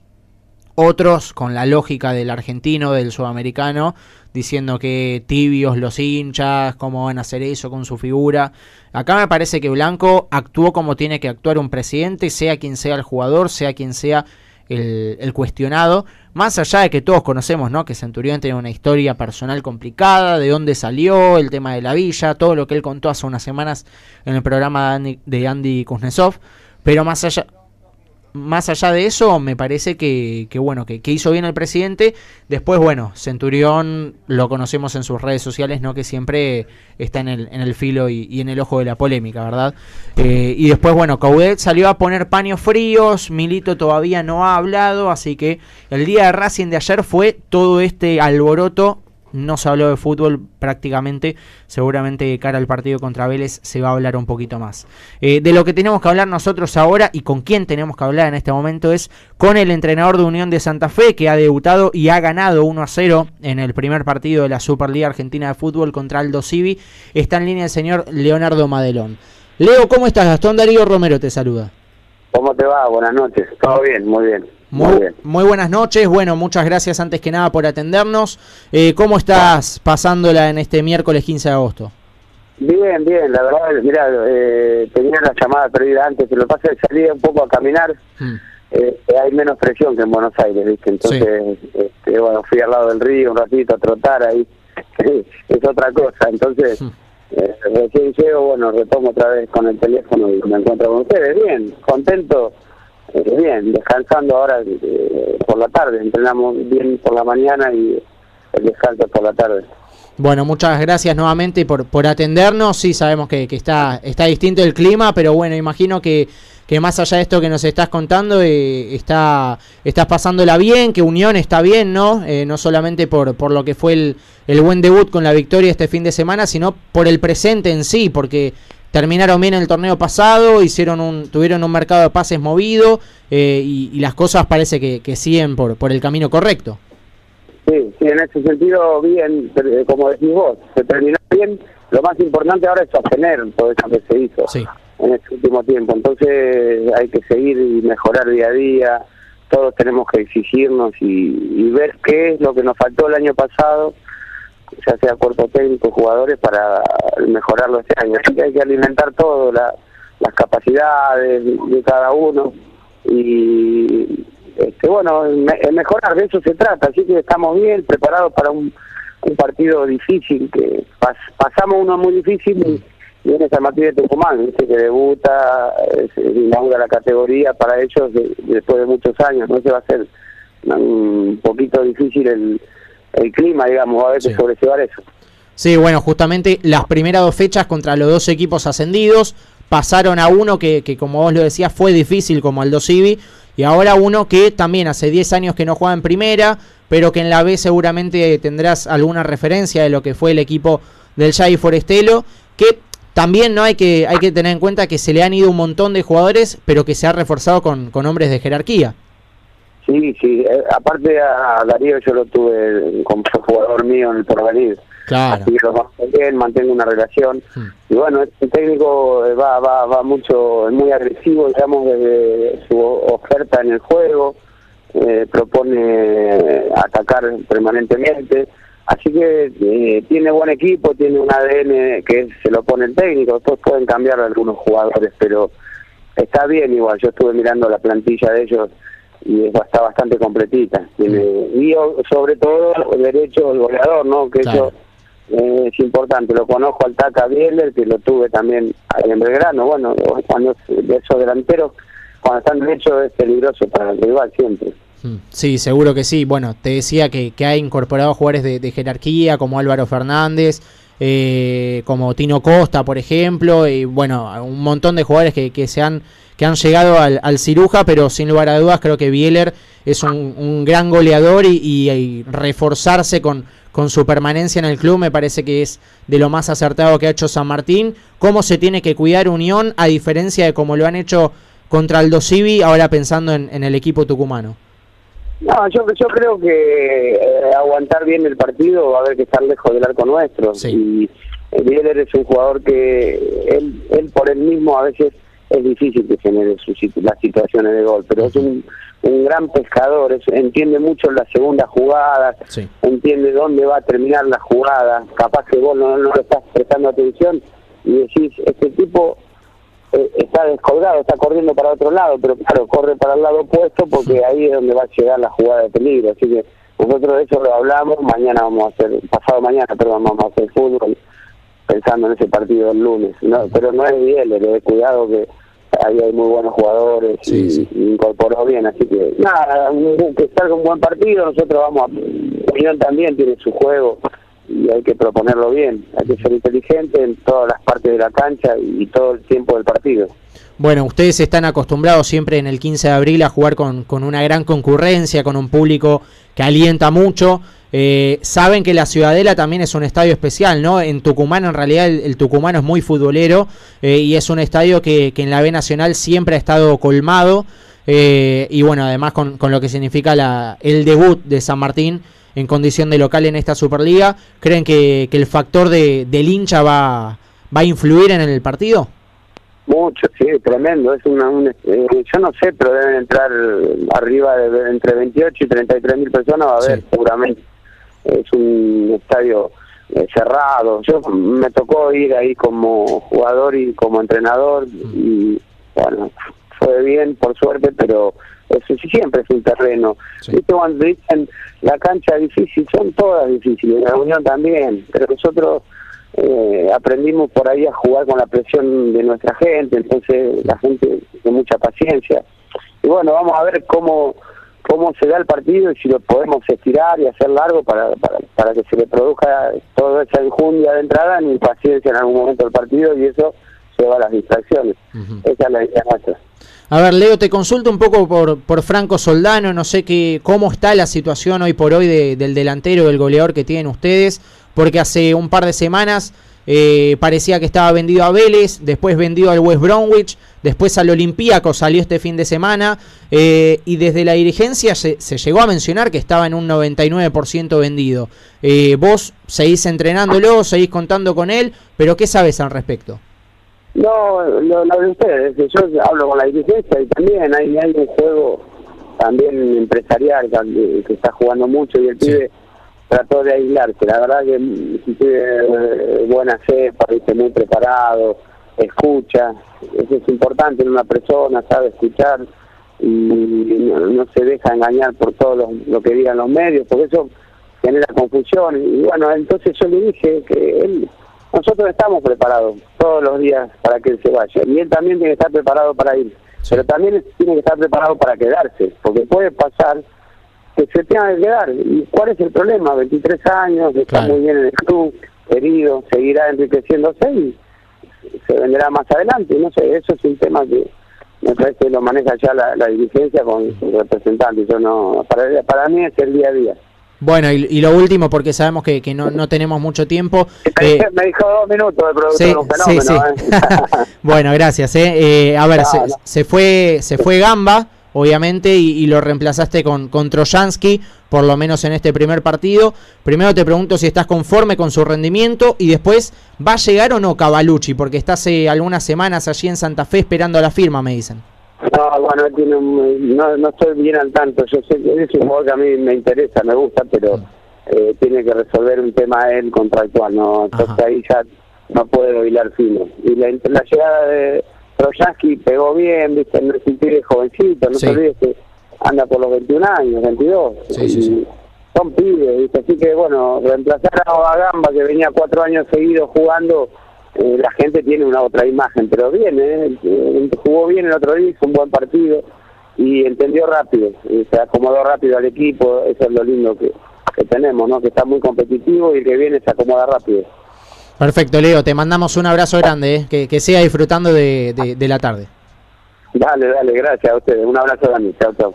otros con la lógica del argentino, del sudamericano, diciendo que tibios los hinchas, cómo van a hacer eso con su figura. Acá me parece que Blanco actuó como tiene que actuar un presidente, sea quien sea el jugador, sea quien sea el, cuestionado, más allá de que todos conocemos, ¿no? Que Centurión tiene una historia personal complicada, de dónde salió, el tema de la villa, todo lo que él contó hace unas semanas en el programa de Andy, de Andy Kuznetsov, pero más allá, más allá de eso, me parece que, bueno, que, hizo bien el presidente. Después, bueno, Centurión lo conocemos en sus redes sociales, ¿no? Que siempre está en el, en el filo y, en el ojo de la polémica, ¿verdad? Eh, y después, bueno, Caudet salió a poner paños fríos, Milito todavía no ha hablado, así que el día de Racing de ayer fue todo este alboroto no se habló de fútbol prácticamente, seguramente cara al partido contra Vélez se va a hablar un poquito más. Eh, de lo que tenemos que hablar nosotros ahora y con quién tenemos que hablar en este momento es con el entrenador de Unión de Santa Fe que ha debutado y ha ganado 1 a 0 en el primer partido de la Superliga Argentina de Fútbol contra Aldo Civi. Está en línea el señor Leonardo Madelón. Leo, ¿cómo estás? Gastón Darío Romero te saluda. ¿Cómo te va? Buenas noches. Todo bien, muy bien. Muy, muy, buenas noches. Bueno, muchas gracias antes que nada por atendernos. Eh, ¿Cómo estás pasándola en este miércoles 15 de agosto? Bien, bien, la verdad, mira, eh, tenía la llamada perdida antes, pero lo pasa un poco a caminar, hmm. eh, eh, hay menos presión que en Buenos Aires, ¿viste? Entonces, este, bueno, fui al lado del río un ratito a trotar ahí, [LAUGHS] es otra cosa, entonces, hmm. recién llego, bueno, retomo otra vez con el teléfono y me encuentro con ustedes, bien, contento, bien, descansando ahora eh, por la tarde, entrenamos bien por la mañana y descanso por la tarde. Bueno, muchas gracias nuevamente por, por atendernos. Sí, sabemos que, está, está distinto el clima, pero bueno, imagino que, más allá de esto que nos estás contando, eh, está, estás pasándola bien, que Unión está bien, ¿no? Eh, no solamente por, por lo que fue el, el, buen debut con la victoria este fin de semana, sino por el presente en sí, porque terminaron bien el torneo pasado, hicieron un, tuvieron un mercado de pases movido eh, y, las cosas parece que, que siguen por, por el camino correcto. Sí, sí, en ese sentido, bien, eh, como decís vos, se terminó bien. Lo más importante ahora es sostener todo eso que se hizo en este último tiempo. Entonces hay que seguir y mejorar día a día. Todos tenemos que exigirnos y ver qué es lo que nos faltó el año pasado ya sea cuerpo técnico, jugadores, para mejorarlo este año. Así que hay que alimentar todo, la, las capacidades de cada uno y este, bueno, mejorar, de eso se trata. Así que estamos bien, preparados para un, partido difícil, que pasamos uno muy difícil y, viene San Martín de Tucumán, que debuta, eh, inaugura la categoría para ellos después de muchos años, no se va a ser un poquito difícil el el clima, digamos, a veces si sí. sobrellevar eso. Sí, bueno, justamente las primeras dos fechas contra los dos equipos ascendidos pasaron a uno que, como vos lo decías, fue difícil como Aldo Civi, y ahora uno que también hace 10 años que no juega en primera, pero que en la B seguramente tendrás alguna referencia de lo que fue el equipo del Jai Forestelo, que también no hay que, hay que tener en cuenta que se le han ido un montón de jugadores, pero que se ha reforzado con, con hombres de jerarquía. Sí, sí. Eh, aparte a Darío yo lo tuve como jugador mío en el porvenir. Claro. Así que lo mantengo bien, mantengo una relación. Hmm. Y bueno, el técnico eh, va, va, va mucho, es muy agresivo, digamos, desde su oferta en el juego. Eh, propone atacar permanentemente. Así que eh, tiene buen equipo, tiene un ADN que se lo pone el técnico. Después pueden cambiar algunos jugadores, pero está bien igual. Yo estuve mirando la plantilla de ellos y está bastante completita. Tiene, mm. y sobre todo el derecho del goleador, ¿no? que eso es importante. Lo conozco al Taca Bieler, que lo tuve también en Belgrano. Bueno, cuando de esos delanteros, cuando están derechos es peligroso para el rival siempre. Mm. Sí, seguro que sí. Bueno, te decía que, que ha incorporado jugadores de, jerarquía como Álvaro Fernández, eh, como Tino Costa, por ejemplo, y bueno, un montón de jugadores que, que se han que han llegado al, ciruja, pero sin lugar a dudas creo que Bieler es un, gran goleador y, reforzarse con, su permanencia en el club me parece que es de lo más acertado que ha hecho San Martín. Cómo se tiene que cuidar Unión a diferencia de como lo han hecho contra el Dosivi, ahora pensando en, el equipo tucumano. No, yo, creo que eh, aguantar bien el partido va a ver que estar lejos del arco nuestro. Eh, Bieler es un jugador que él por él mismo a veces es difícil que genere su, las situaciones de gol, pero es un, un gran pescador, es, entiende mucho la segunda jugada, entiende dónde va a terminar la jugada, capaz que vos no, le estás prestando atención y decís, este tipo eh, está descolgado, está corriendo para otro lado, pero claro, corre para el lado opuesto porque ahí es donde va a llegar la jugada de peligro, así que nosotros de eso lo hablamos, mañana vamos a hacer, pasado mañana, pero vamos a hacer fútbol pensando en ese partido el lunes, no, pero no es bien, le doy cuidado que ahí hay muy buenos jugadores y, incorporó bien, así que nada, que salga un buen partido, nosotros vamos a... Unión también tiene su juego y hay que proponerlo bien, hay que ser inteligente en todas las partes de la cancha y todo el tiempo del partido. Bueno, ustedes están acostumbrados siempre en el 15 de abril a jugar con, una gran concurrencia, con un público que alienta mucho. Eh, saben que la Ciudadela también es un estadio especial, ¿no? En Tucumán, en realidad, el, Tucumán Tucumano es muy futbolero eh, y es un estadio que, en la B Nacional siempre ha estado colmado. Eh, y bueno, además con, con lo que significa la, el debut de San Martín en condición de local en esta Superliga, ¿creen que, el factor de, del hincha va, va a influir en el partido? Mucho, sí, tremendo. Es una, eh, yo no sé, pero deben entrar arriba de entre 28 y 33 mil personas, a ver, seguramente. Es un estadio eh, cerrado. Yo me tocó ir ahí como jugador y como entrenador y bueno, fue bien, por suerte, pero eso sí siempre es un terreno. ¿Viste cuando dicen la cancha difícil? Son todas difíciles, la Unión también, pero nosotros eh, aprendimos por ahí a jugar con la presión de nuestra gente, entonces la gente tiene mucha paciencia. Y bueno, vamos a ver cómo cómo se da el partido y si lo podemos estirar y hacer largo para, para, que se le produzca toda esa injundia de entrada ni paciencia en algún momento del partido y eso lleva a las distracciones. Esa es la idea nuestra. A ver, Leo, te consulto un poco por, por Franco Soldano, no sé qué, cómo está la situación hoy por hoy del delantero, del goleador que tienen ustedes porque hace un par de semanas eh, parecía que estaba vendido a Vélez, después vendido al West Bromwich, después al Olympiaco salió este fin de semana eh, y desde la dirigencia se, llegó a mencionar que estaba en un 99% vendido. Eh, vos seguís entrenándolo, seguís contando con él, pero ¿qué sabes al respecto? No, lo, de ustedes, yo hablo con la dirigencia y también hay, un juego también empresarial que, está jugando mucho y el pibe trató de aislarse. La verdad que si tiene eh, buena cepa, muy preparado, escucha. Eso es importante en una persona, sabe escuchar y no, se deja engañar por todo lo, que digan los medios, porque eso genera confusión. Y bueno, entonces yo le dije que él, nosotros estamos preparados todos los días para que él se vaya. Y él también tiene que estar preparado para ir. Pero también tiene que estar preparado para quedarse, porque puede pasar que se tenga que quedar. ¿Y cuál es el problema? 23 años, está muy bien en el club, herido, seguirá enriqueciéndose y se venderá más adelante. No sé, eso es un tema que me parece que lo maneja ya la, la dirigencia con representante, representantes. Yo no, para, para mí es el día a día. Bueno, y, lo último, porque sabemos que, que no, no, tenemos mucho tiempo. Eh, me dijo dos minutos de producto sí, sí, ¿eh? [LAUGHS] bueno, gracias. Eh. eh a ver, se, fue se fue Gamba, obviamente, y, lo reemplazaste con, Trojansky, por lo menos en este primer partido. Primero te pregunto si estás conforme con su rendimiento y después, ¿va a llegar o no Cavalucci? Porque está hace eh, algunas semanas allí en Santa Fe esperando la firma, me dicen. No, bueno, no, estoy bien al tanto. Yo sé que es un jugador que a mí me interesa, me gusta, pero eh, tiene que resolver un tema él contractual, ¿no? Entonces ahí ya no puede hilar fino. Y la llegada de, Troyansky pegó bien, viste, no es jovencito, no olvides que anda por los 21 años, 22. Sí, Son pibes, ¿viste? así que bueno, reemplazar a Gamba que venía cuatro años seguidos jugando, eh, la gente tiene una otra imagen, pero bien, eh, eh, jugó bien el otro día, hizo un buen partido y entendió rápido, se acomodó rápido al equipo, eso es lo lindo que, que tenemos, ¿no? que está muy competitivo y el que viene se acomoda rápido. Perfecto, Leo, te mandamos un abrazo grande, eh. que, sea disfrutando de, la tarde. Dale, dale, gracias a ustedes. Un abrazo grande, chao, chao.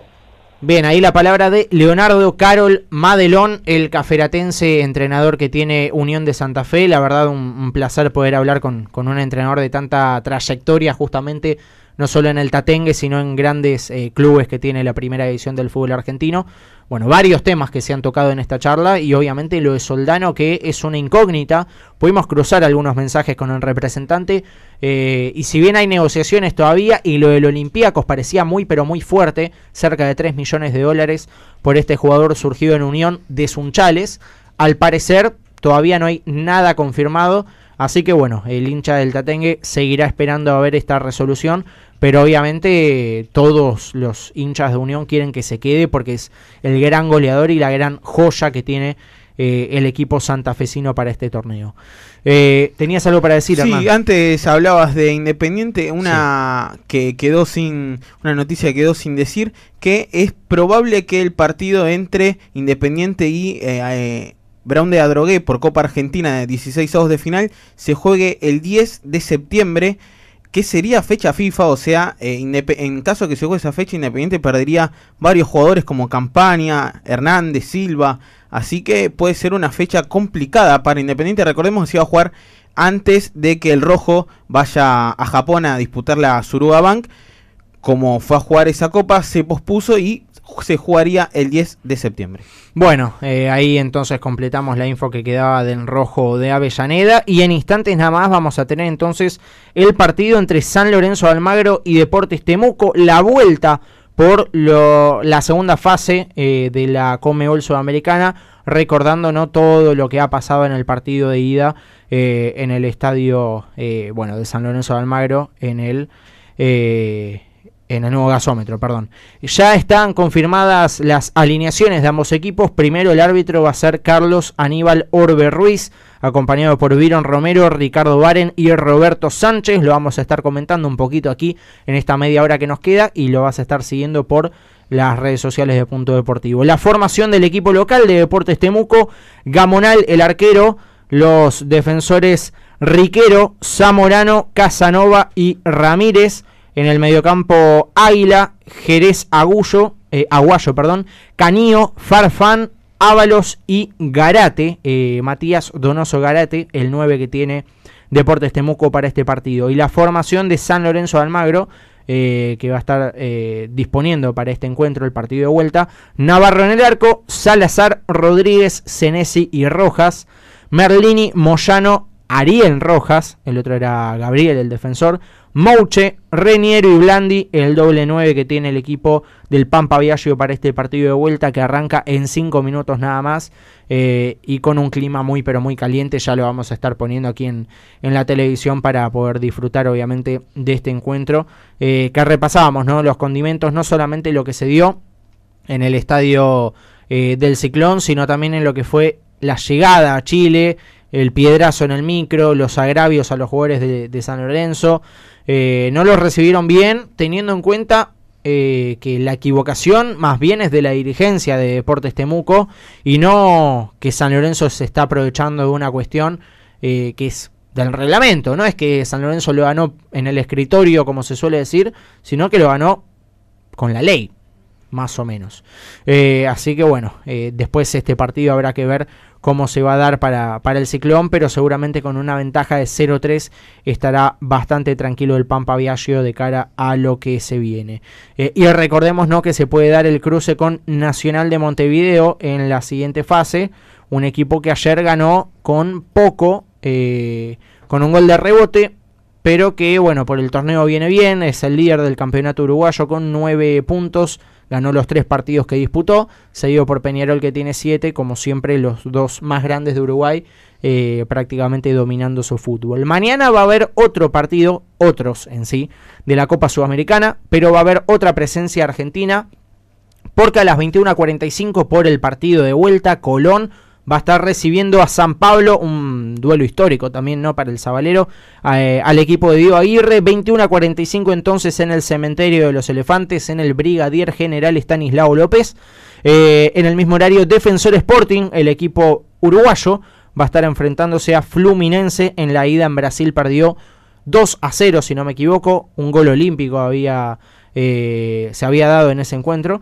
Bien, ahí la palabra de Leonardo Carol Madelón, el caferatense entrenador que tiene Unión de Santa Fe. La verdad, un, placer poder hablar con, con un entrenador de tanta trayectoria justamente no solo en el Tatengue, sino en grandes eh, clubes que tiene la primera edición del fútbol argentino. Bueno, varios temas que se han tocado en esta charla y obviamente lo de Soldano, que es una incógnita. Pudimos cruzar algunos mensajes con el representante eh, y si bien hay negociaciones todavía y lo del Olympiacos parecía muy pero muy fuerte, cerca de 3 millones de dólares por este jugador surgido en Unión de Sunchales, al parecer todavía no hay nada confirmado Así que bueno, el hincha del Tatengue seguirá esperando a ver esta resolución, pero obviamente eh, todos los hinchas de Unión quieren que se quede porque es el gran goleador y la gran joya que tiene eh, el equipo santafesino para este torneo. Eh, ¿Tenías algo para decir, Sí, antes hablabas de Independiente, una que quedó sin. Una noticia que quedó sin decir, que es probable que el partido entre Independiente y Brown de Adrogué por Copa Argentina de 16 avos de final se juegue el 10 de septiembre, que sería fecha FIFA, o sea, eh, en caso que se juegue esa fecha, Independiente perdería varios jugadores como Campaña, Hernández, Silva, así que puede ser una fecha complicada para Independiente, recordemos que se iba a jugar antes de que el Rojo vaya a Japón a disputar la Suruga Bank. Como fue a jugar esa copa, se pospuso y se jugaría el 10 de septiembre. Bueno, eh, ahí entonces completamos la info que quedaba del rojo de Avellaneda y en instantes nada más vamos a tener entonces el partido entre San Lorenzo de Almagro y Deportes Temuco, la vuelta por la segunda fase eh, de la Comeol Sudamericana, recordando todo lo que ha pasado en el partido de ida eh, en el estadio bueno, de San Lorenzo de Almagro, en el en el nuevo gasómetro, perdón. Ya están confirmadas las alineaciones de ambos equipos. Primero el árbitro va a ser Carlos Aníbal Orbe Ruiz, acompañado por Viron Romero, Ricardo Baren y Roberto Sánchez. Lo vamos a estar comentando un poquito aquí en esta media hora que nos queda y lo vas a estar siguiendo por las redes sociales de Punto Deportivo. La formación del equipo local de Deportes Temuco, Gamonal el arquero, los defensores Riquero, Zamorano, Casanova y Ramírez. En el mediocampo Águila, Jerez Agullo, eh, Aguayo, perdón, Canío, Farfán, Ábalos y Garate. Eh, Matías Donoso Garate, el 9 que tiene Deportes Temuco para este partido. Y la formación de San Lorenzo de Almagro, eh, que va a estar disponiendo para este encuentro, el partido de vuelta. Navarro en el arco, Salazar, Rodríguez, Senesi y Rojas. Merlini, Moyano, Ariel Rojas, el otro era Gabriel, el defensor. Mouche, Reniero y Blandi, el doble 9 que tiene el equipo del Pampa Viaggio para este partido de vuelta que arranca en 5 minutos nada más eh, y con un clima muy pero muy caliente. Ya lo vamos a estar poniendo aquí en, la televisión para poder disfrutar obviamente de este encuentro eh, que repasábamos, Los condimentos, no solamente lo que se dio en el estadio eh, del Ciclón, sino también en lo que fue la llegada a Chile, el piedrazo en el micro, los agravios a los jugadores de San Lorenzo. Eh, no lo recibieron bien, teniendo en cuenta eh, que la equivocación más bien es de la dirigencia de Deportes Temuco y no que San Lorenzo se está aprovechando de una cuestión eh, que es del reglamento. No es que San Lorenzo lo ganó en el escritorio, como se suele decir, sino que lo ganó con la ley, más o menos. así que bueno, después este partido habrá que ver cómo se va a dar para, el ciclón, pero seguramente con una ventaja de 0-3 estará bastante tranquilo el Pampa Viaggio de cara a lo que se viene. Eh, y recordemos ¿no? que se puede dar el cruce con Nacional de Montevideo en la siguiente fase, un equipo que ayer ganó con poco, eh, con un gol de rebote, pero que bueno, por el torneo viene bien, es el líder del campeonato uruguayo con 9 puntos ganó los tres partidos que disputó, seguido por Peñarol que tiene siete, como siempre los dos más grandes de Uruguay eh, prácticamente dominando su fútbol. Mañana va a haber otro partido, otros en sí, de la Copa Sudamericana, pero va a haber otra presencia argentina, porque a las 21.45 por el partido de vuelta, Colón va a estar recibiendo a San Pablo, un duelo histórico también, ¿no? Para el Zabalero, eh, al equipo de Diego Aguirre. 21 a 45 entonces en el Cementerio de los Elefantes, en el Brigadier General Stanislao López. Eh, en el mismo horario, Defensor Sporting, el equipo uruguayo, va a estar enfrentándose a Fluminense. En la ida en Brasil perdió 2 a 0, si no me equivoco. Un gol olímpico había, eh, se había dado en ese encuentro.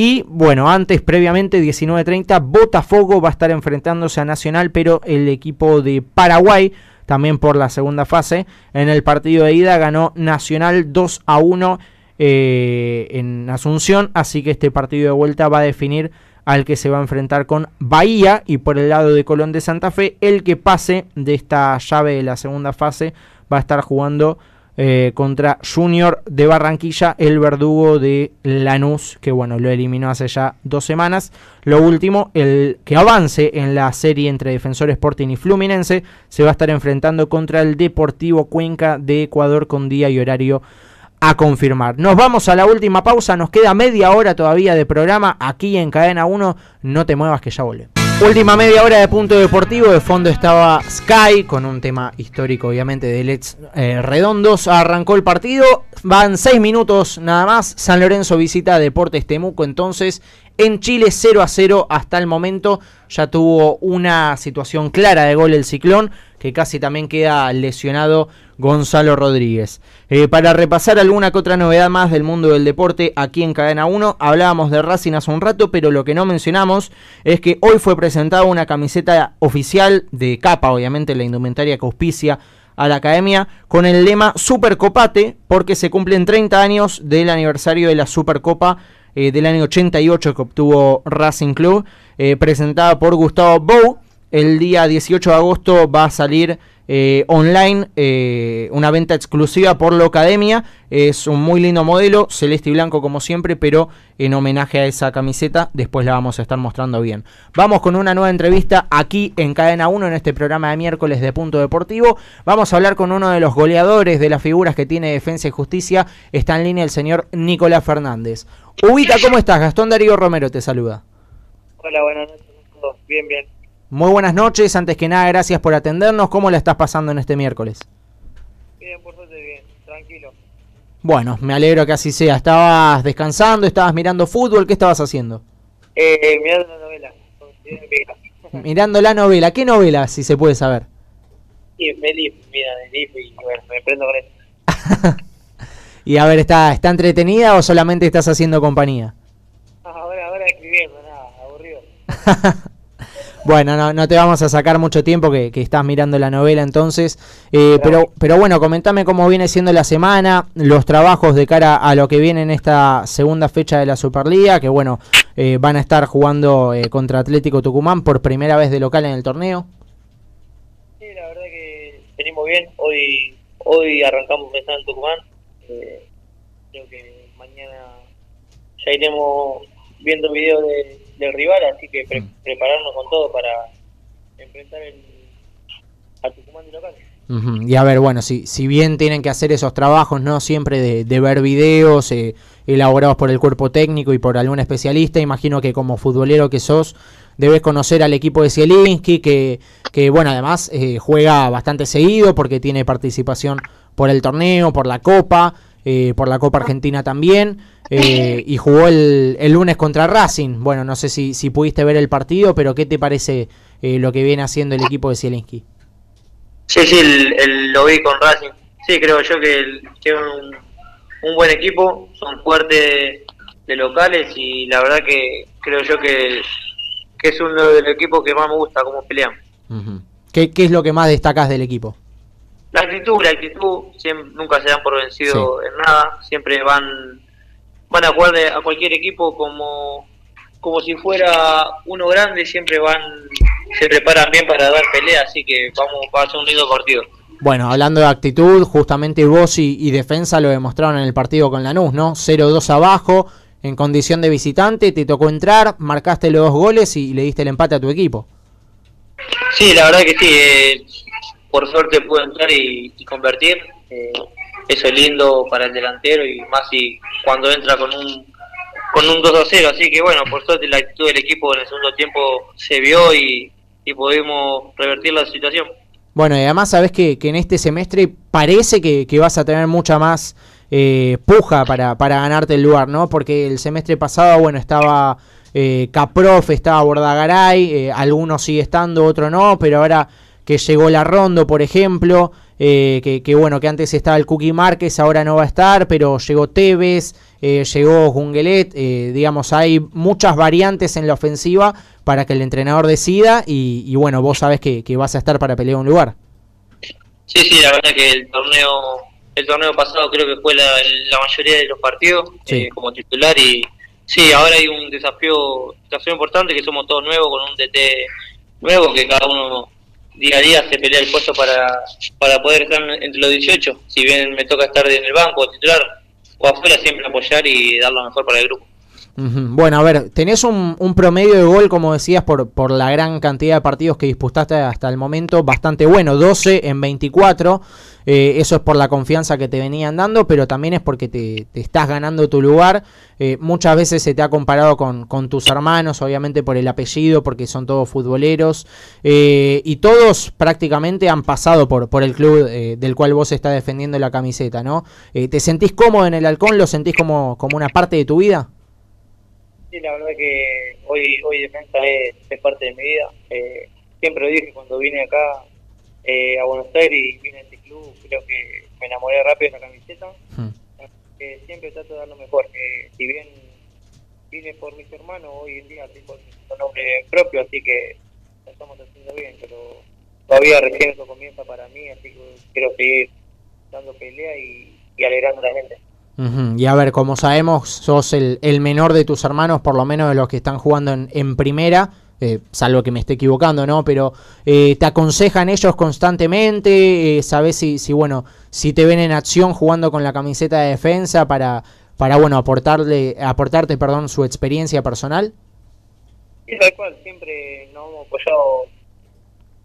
Y bueno, antes, previamente, 19.30, Botafogo va a estar enfrentándose a Nacional, pero el equipo de Paraguay, también por la segunda fase, en el partido de ida ganó Nacional 2 a 1 eh, en Asunción, así que este partido de vuelta va a definir al que se va a enfrentar con Bahía y por el lado de Colón de Santa Fe, el que pase de esta llave de la segunda fase va a estar jugando eh, contra Junior de Barranquilla, el verdugo de Lanús, que bueno, lo eliminó hace ya dos semanas. Lo último, el que avance en la serie entre Defensor Sporting y Fluminense, se va a estar enfrentando contra el Deportivo Cuenca de Ecuador con día y horario a confirmar. Nos vamos a la última pausa, nos queda media hora todavía de programa aquí en Cadena 1, no te muevas que ya volvemos. Última media hora de punto deportivo. De fondo estaba Sky con un tema histórico, obviamente, de Let's eh, Redondos. Arrancó el partido. Van seis minutos nada más. San Lorenzo visita Deportes Temuco. Entonces, en Chile 0 a 0 hasta el momento. Ya tuvo una situación clara de gol el ciclón, que casi también queda lesionado Gonzalo Rodríguez. Eh, para repasar alguna que otra novedad más del mundo del deporte aquí en Cadena 1, hablábamos de Racing hace un rato, pero lo que no mencionamos es que hoy fue presentada una camiseta oficial de capa, obviamente la indumentaria que auspicia a la academia con el lema Supercopate, porque se cumplen 30 años del aniversario de la Supercopa eh, del año 88 que obtuvo Racing Club, eh, presentada por Gustavo Bou. El día 18 de agosto va a salir eh, online, eh, una venta exclusiva por la academia. Es un muy lindo modelo, celeste y blanco como siempre, pero en homenaje a esa camiseta, después la vamos a estar mostrando bien. Vamos con una nueva entrevista aquí en Cadena 1, en este programa de miércoles de Punto Deportivo. Vamos a hablar con uno de los goleadores de las figuras que tiene Defensa y Justicia. Está en línea el señor Nicolás Fernández. Ubita, ¿cómo estás? Gastón Darío Romero te saluda. Hola, buenas noches. Bien, bien. Muy buenas noches, antes que nada, gracias por atendernos. ¿Cómo la estás pasando en este miércoles? Bien, por suerte, bien, tranquilo. Bueno, me alegro que así sea. ¿Estabas descansando? ¿Estabas mirando fútbol? ¿Qué estabas haciendo? Eh, mirando la novela. mirando la novela. ¿Qué novela, si se puede saber? Sí, y me prendo con [LAUGHS] y a ver, ¿está, ¿está entretenida o solamente estás haciendo compañía? Ah, ahora, ahora escribiendo, nada, aburrido. [LAUGHS] Bueno, no, te vamos a sacar mucho tiempo que, estás mirando la novela entonces, eh, pero, pero bueno, comentame cómo viene siendo la semana, los trabajos de cara a lo que viene en esta segunda fecha de la Superliga, que bueno, eh, van a estar jugando eh, contra Atlético Tucumán por primera vez de local en el torneo. Sí, la verdad que venimos bien, hoy, hoy arrancamos pensando en Tucumán, creo que mañana ya iremos viendo videos de del rival, así que mm. prepararnos con todo para enfrentar el, a Tucumán de local. Y a ver, bueno, si, si bien tienen que hacer esos trabajos, ¿no? Siempre de, ver videos eh, elaborados por el cuerpo técnico y por algún especialista, imagino que como futbolero que sos, debes conocer al equipo de Zielinski, que, que bueno, además eh, juega bastante seguido porque tiene participación por el torneo, por la Copa, eh, por la Copa Argentina también. Eh, y jugó el, el, lunes contra Racing. Bueno, no sé si, pudiste ver el partido, pero ¿qué te parece eh, lo que viene haciendo el equipo de Zielinski? Sí, sí, el, lo vi con Racing. Sí, creo yo que tiene un, un, buen equipo, son fuertes de, locales y la verdad que creo yo que, es uno de los equipos que más me gusta cómo pelean. ¿Qué, es lo que más destacas del equipo? La actitud, la actitud, siempre, nunca se dan por vencido en nada, siempre van van a jugar a cualquier equipo como, como si fuera uno grande, siempre van, se preparan bien para dar pelea, así que vamos, a hacer un lindo partido. Bueno, hablando de actitud, justamente vos y, defensa lo demostraron en el partido con Lanús, ¿no? 0-2 abajo, en condición de visitante, te tocó entrar, marcaste los dos goles y le diste el empate a tu equipo. Sí, la verdad que sí, eh, por suerte pude entrar y, convertir. Eh, eso es lindo para el delantero y más si cuando entra con un con un 2 a 0 así que bueno por suerte la actitud del equipo en el segundo tiempo se vio y, y pudimos revertir la situación bueno y además sabes que, en este semestre parece que, vas a tener mucha más eh, puja para, para ganarte el lugar no porque el semestre pasado bueno estaba eh, Caprof estaba Bordagaray eh, algunos sigue estando otro no pero ahora que llegó la Rondo por ejemplo eh, que, bueno, que antes estaba el Cookie Márquez, ahora no va a estar, pero llegó Tevez, eh, llegó Jungelet, eh, digamos, hay muchas variantes en la ofensiva para que el entrenador decida y, bueno, vos sabes que, vas a estar para pelear un lugar. Sí, sí, la verdad que el torneo el torneo pasado creo que fue la, mayoría de los partidos eh, como titular y sí, ahora hay un desafío, desafío importante que somos todos nuevos con un DT nuevo que cada uno día a día se pelea el puesto para, para poder estar entre los 18. Si bien me toca estar en el banco, titular o afuera, siempre apoyar y dar lo mejor para el grupo. Bueno, a ver, tenés un, promedio de gol, como decías, por, por la gran cantidad de partidos que disputaste hasta el momento, bastante bueno, 12 en 24. Eh, eso es por la confianza que te venían dando, pero también es porque te, estás ganando tu lugar. Eh, muchas veces se te ha comparado con, tus hermanos, obviamente por el apellido, porque son todos futboleros. Eh, y todos prácticamente han pasado por, por el club del cual vos estás defendiendo la camiseta, ¿no? ¿Te sentís cómodo en el halcón? ¿Lo sentís como, como una parte de tu vida? Sí, la verdad que hoy, hoy defensa es, parte de mi vida. siempre dije cuando vine acá a Buenos Aires y que me enamoré rápido de la camiseta. Hmm. Eh, siempre trato de dar lo mejor. que si bien vine por mis hermanos, hoy en día tengo un nombre propio, así que lo estamos haciendo bien, pero todavía recién eso comienza para mí, así que quiero seguir dando pelea y, alegrando a la gente. Y a ver, como sabemos, sos el, el menor de tus hermanos, por lo menos de los que están jugando en, en primera eh, salvo que me esté equivocando, ¿no? Pero eh, te aconsejan ellos constantemente, eh, sabes si, si, bueno, si te ven en acción jugando con la camiseta de defensa para, para bueno, aportarle, aportarte, perdón, su experiencia personal. Sí, tal cual, siempre nos hemos apoyado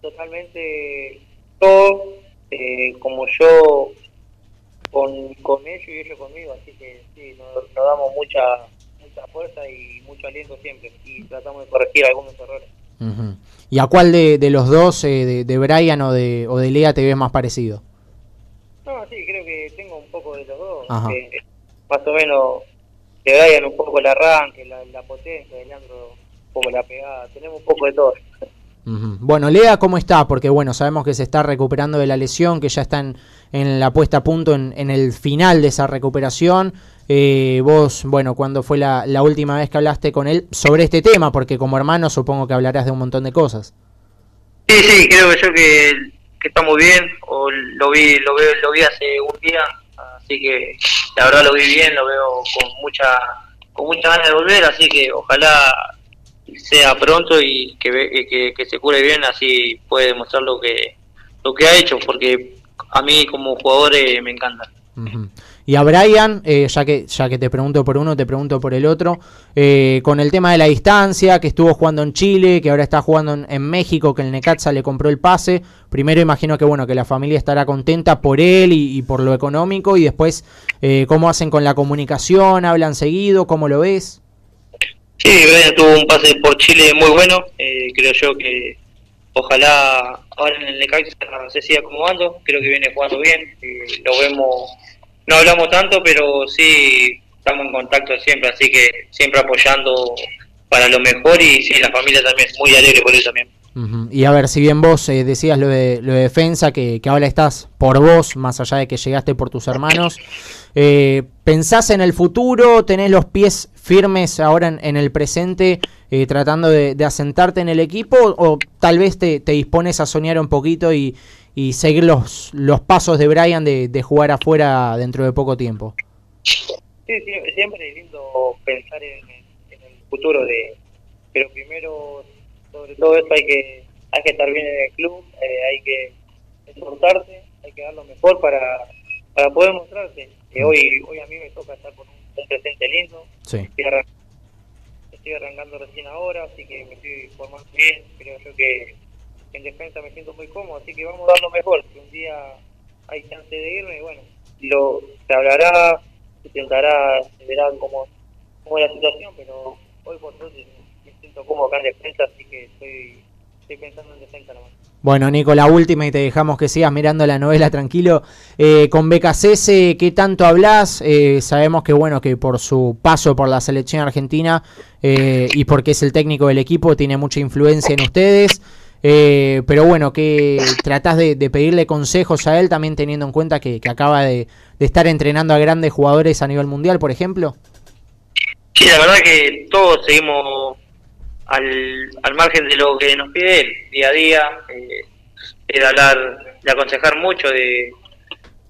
totalmente todo, eh, como yo con, con ellos y ellos conmigo, así que sí, nos damos mucha mucha fuerza y mucho aliento siempre y tratamos de corregir algunos errores. ¿Y a cuál de, los dos, eh, de, Brian o de, o de Lea, te ves más parecido? No, sí, creo que tengo un poco de los dos. más o menos de Brian un poco el arranque, la, potencia, de Leandro un la pegada, tenemos un poco de todo. Bueno, Lea, ¿cómo está? Porque bueno, sabemos que se está recuperando de la lesión, que ya está en, la puesta a punto en, en, el final de esa recuperación. Eh, vos, bueno, cuando fue la, la, última vez que hablaste con él sobre este tema? Porque como hermano supongo que hablarás de un montón de cosas. Sí, sí, creo que yo que, está muy bien. lo vi, lo veo, lo vi hace un día, así que la verdad lo vi bien, lo veo con mucha, con mucha ganas de volver, así que ojalá sea pronto y que, que, se cure bien, así puede demostrar lo que, lo que ha hecho, porque a mí como jugador eh, me encanta. Y a Brian, eh, ya, que, ya que te pregunto por uno, te pregunto por el otro, eh, con el tema de la distancia, que estuvo jugando en Chile, que ahora está jugando en, México, que el Necaxa le compró el pase. Primero imagino que bueno, que la familia estará contenta por él y, por lo económico, y después eh, cómo hacen con la comunicación, hablan seguido, cómo lo ves. Sí, Brian tuvo un pase por Chile muy bueno, eh, creo yo que ojalá ahora en el Necaxa se siga acomodando, creo que viene jugando bien, lo vemos no hablamos tanto, pero sí estamos en contacto siempre, así que siempre apoyando para lo mejor y sí, la familia también, es muy alegre por eso también. Y a ver, si bien vos eh, decías lo de, lo de defensa, que, que, ahora estás por vos, más allá de que llegaste por tus hermanos, eh, pensás en el futuro, tenés los pies firmes ahora en, el presente, eh, tratando de, asentarte en el equipo, o, tal vez te, dispones a soñar un poquito y, seguir los, los, pasos de Brian de, jugar afuera dentro de poco tiempo. Sí, siempre, es lindo pensar en, el futuro de, pero primero, sobre todo eso hay que, hay que estar bien en el club, eh, hay que esforzarse, hay que dar lo mejor para, para poder mostrarte hoy, hoy a mí me toca estar con un, presente lindo. Sí. Estoy, arrancando recién ahora, así que me estoy formando bien. Creo yo que en defensa me siento muy cómodo, así que vamos a dar lo mejor. Si un día hay chance de irme, bueno, lo, se hablará, se intentará, se verá cómo, cómo es la situación, pero hoy por hoy me siento cómodo acá en defensa, así que estoy, estoy pensando en defensa nomás. Bueno, Nico, la última y te dejamos que sigas mirando la novela tranquilo. Eh, con BKCS, ¿qué tanto hablas? Eh, sabemos que, bueno, que por su paso por la selección argentina eh, y porque es el técnico del equipo, tiene mucha influencia en ustedes. pero bueno, que tratás de, pedirle consejos a él, también teniendo en cuenta que, acaba de, de, estar entrenando a grandes jugadores a nivel mundial, por ejemplo. Sí, la verdad que todos seguimos al, al margen de lo que nos pide él día a día, eh, de hablar, de aconsejar mucho, de,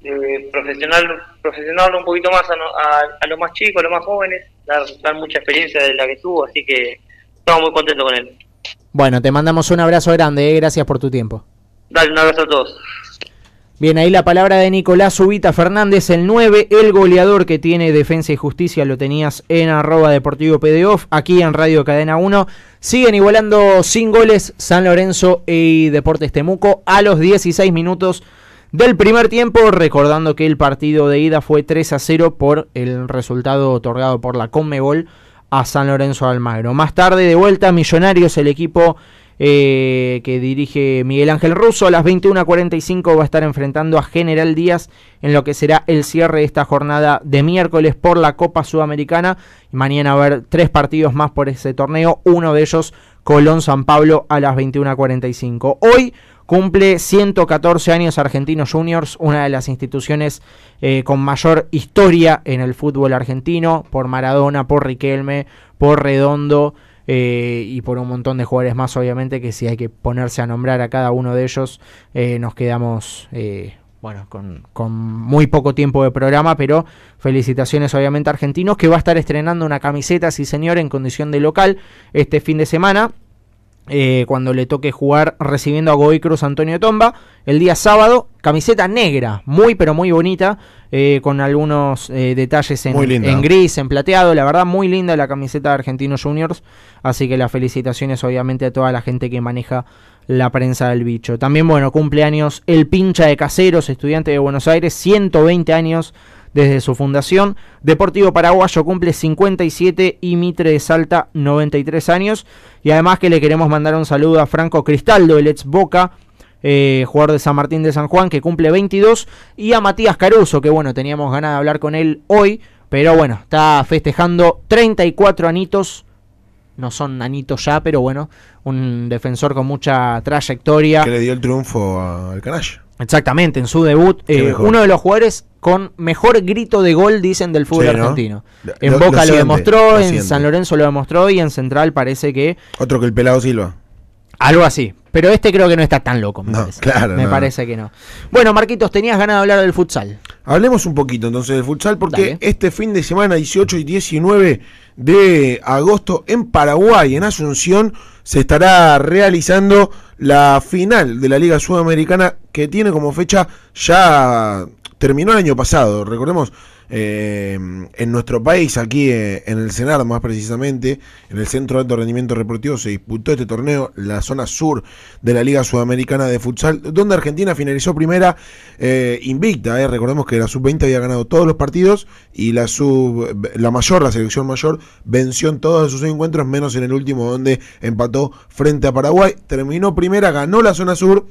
de profesional, profesional un poquito más a, a, los más chicos, a los más jóvenes, dar, mucha experiencia de la que tuvo, así que estamos muy contentos con él. Bueno, te mandamos un abrazo grande, eh, gracias por tu tiempo. Dale, un abrazo a todos. Bien, ahí la palabra de Nicolás Ubita Fernández, el 9, el goleador que tiene Defensa y Justicia, lo tenías en arroba deportivo PDOF, aquí en Radio Cadena 1. Siguen igualando sin goles San Lorenzo y Deportes Temuco a los 16 minutos del primer tiempo, recordando que el partido de ida fue 3 a 0 por el resultado otorgado por la Conmebol a San Lorenzo Almagro. Más tarde, de vuelta, Millonarios, el equipo eh, que dirige Miguel Ángel Russo. A las 21.45 va a estar enfrentando a General Díaz en lo que será el cierre de esta jornada de miércoles por la Copa Sudamericana. Mañana va a haber tres partidos más por ese torneo, uno de ellos Colón-San Pablo a las 21.45. Hoy cumple 114 años Argentinos Juniors, una de las instituciones eh, con mayor historia en el fútbol argentino, por Maradona, por Riquelme, por Redondo. Eh, y por un montón de jugadores más, obviamente, que si hay que ponerse a nombrar a cada uno de ellos, eh, nos quedamos eh, bueno, con, con, muy poco tiempo de programa, pero felicitaciones obviamente a Argentinos, que va a estar estrenando una camiseta, sí señor, en condición de local este fin de semana. Eh, cuando le toque jugar recibiendo a Godoy Cruz Antonio Tomba. El día sábado, camiseta negra, muy pero muy bonita, eh, con algunos eh, detalles en, en, gris, en plateado. La verdad, muy linda la camiseta de Argentinos Juniors. Así que las felicitaciones, obviamente, a toda la gente que maneja la prensa del bicho. También, bueno, cumpleaños el pincha de caseros, estudiante de Buenos Aires, 120 años desde su fundación. Deportivo Paraguayo cumple 57 y Mitre de Salta 93 años. Y además que le queremos mandar un saludo a Franco Cristaldo, el ex Boca. Eh, jugador de San Martín de San Juan que cumple 22 y a Matías Caruso que bueno teníamos ganas de hablar con él hoy pero bueno está festejando 34 anitos no son anitos ya, pero bueno, un defensor con mucha trayectoria. Que le dio el triunfo al canal. Exactamente, en su debut, eh, uno de los jugadores con mejor grito de gol, dicen, del fútbol argentino. En Boca lo, demostró, en San Lorenzo lo demostró y en Central parece que... Otro que el pelado Silva. Algo así. Pero este creo que no está tan loco, me parece. me parece que no. Bueno, Marquitos, tenías ganas de hablar del futsal. Hablemos un poquito entonces de futsal, porque este fin de semana 18 y 19 de agosto en Paraguay, en Asunción, se estará realizando la final de la Liga Sudamericana que tiene como fecha ya terminó el año pasado. Recordemos, eh, en nuestro país, aquí eh, en el Senado, más precisamente, en el Centro de Alto Rendimiento reportivo, se disputó este torneo, la zona sur de la Liga Sudamericana de Futsal, donde Argentina finalizó primera eh, invicta. Eh. Recordemos que la sub-20 había ganado todos los partidos y la sub la mayor, la selección mayor, venció en todos sus encuentros, menos en el último donde empató frente a Paraguay. Terminó primera, ganó la zona sur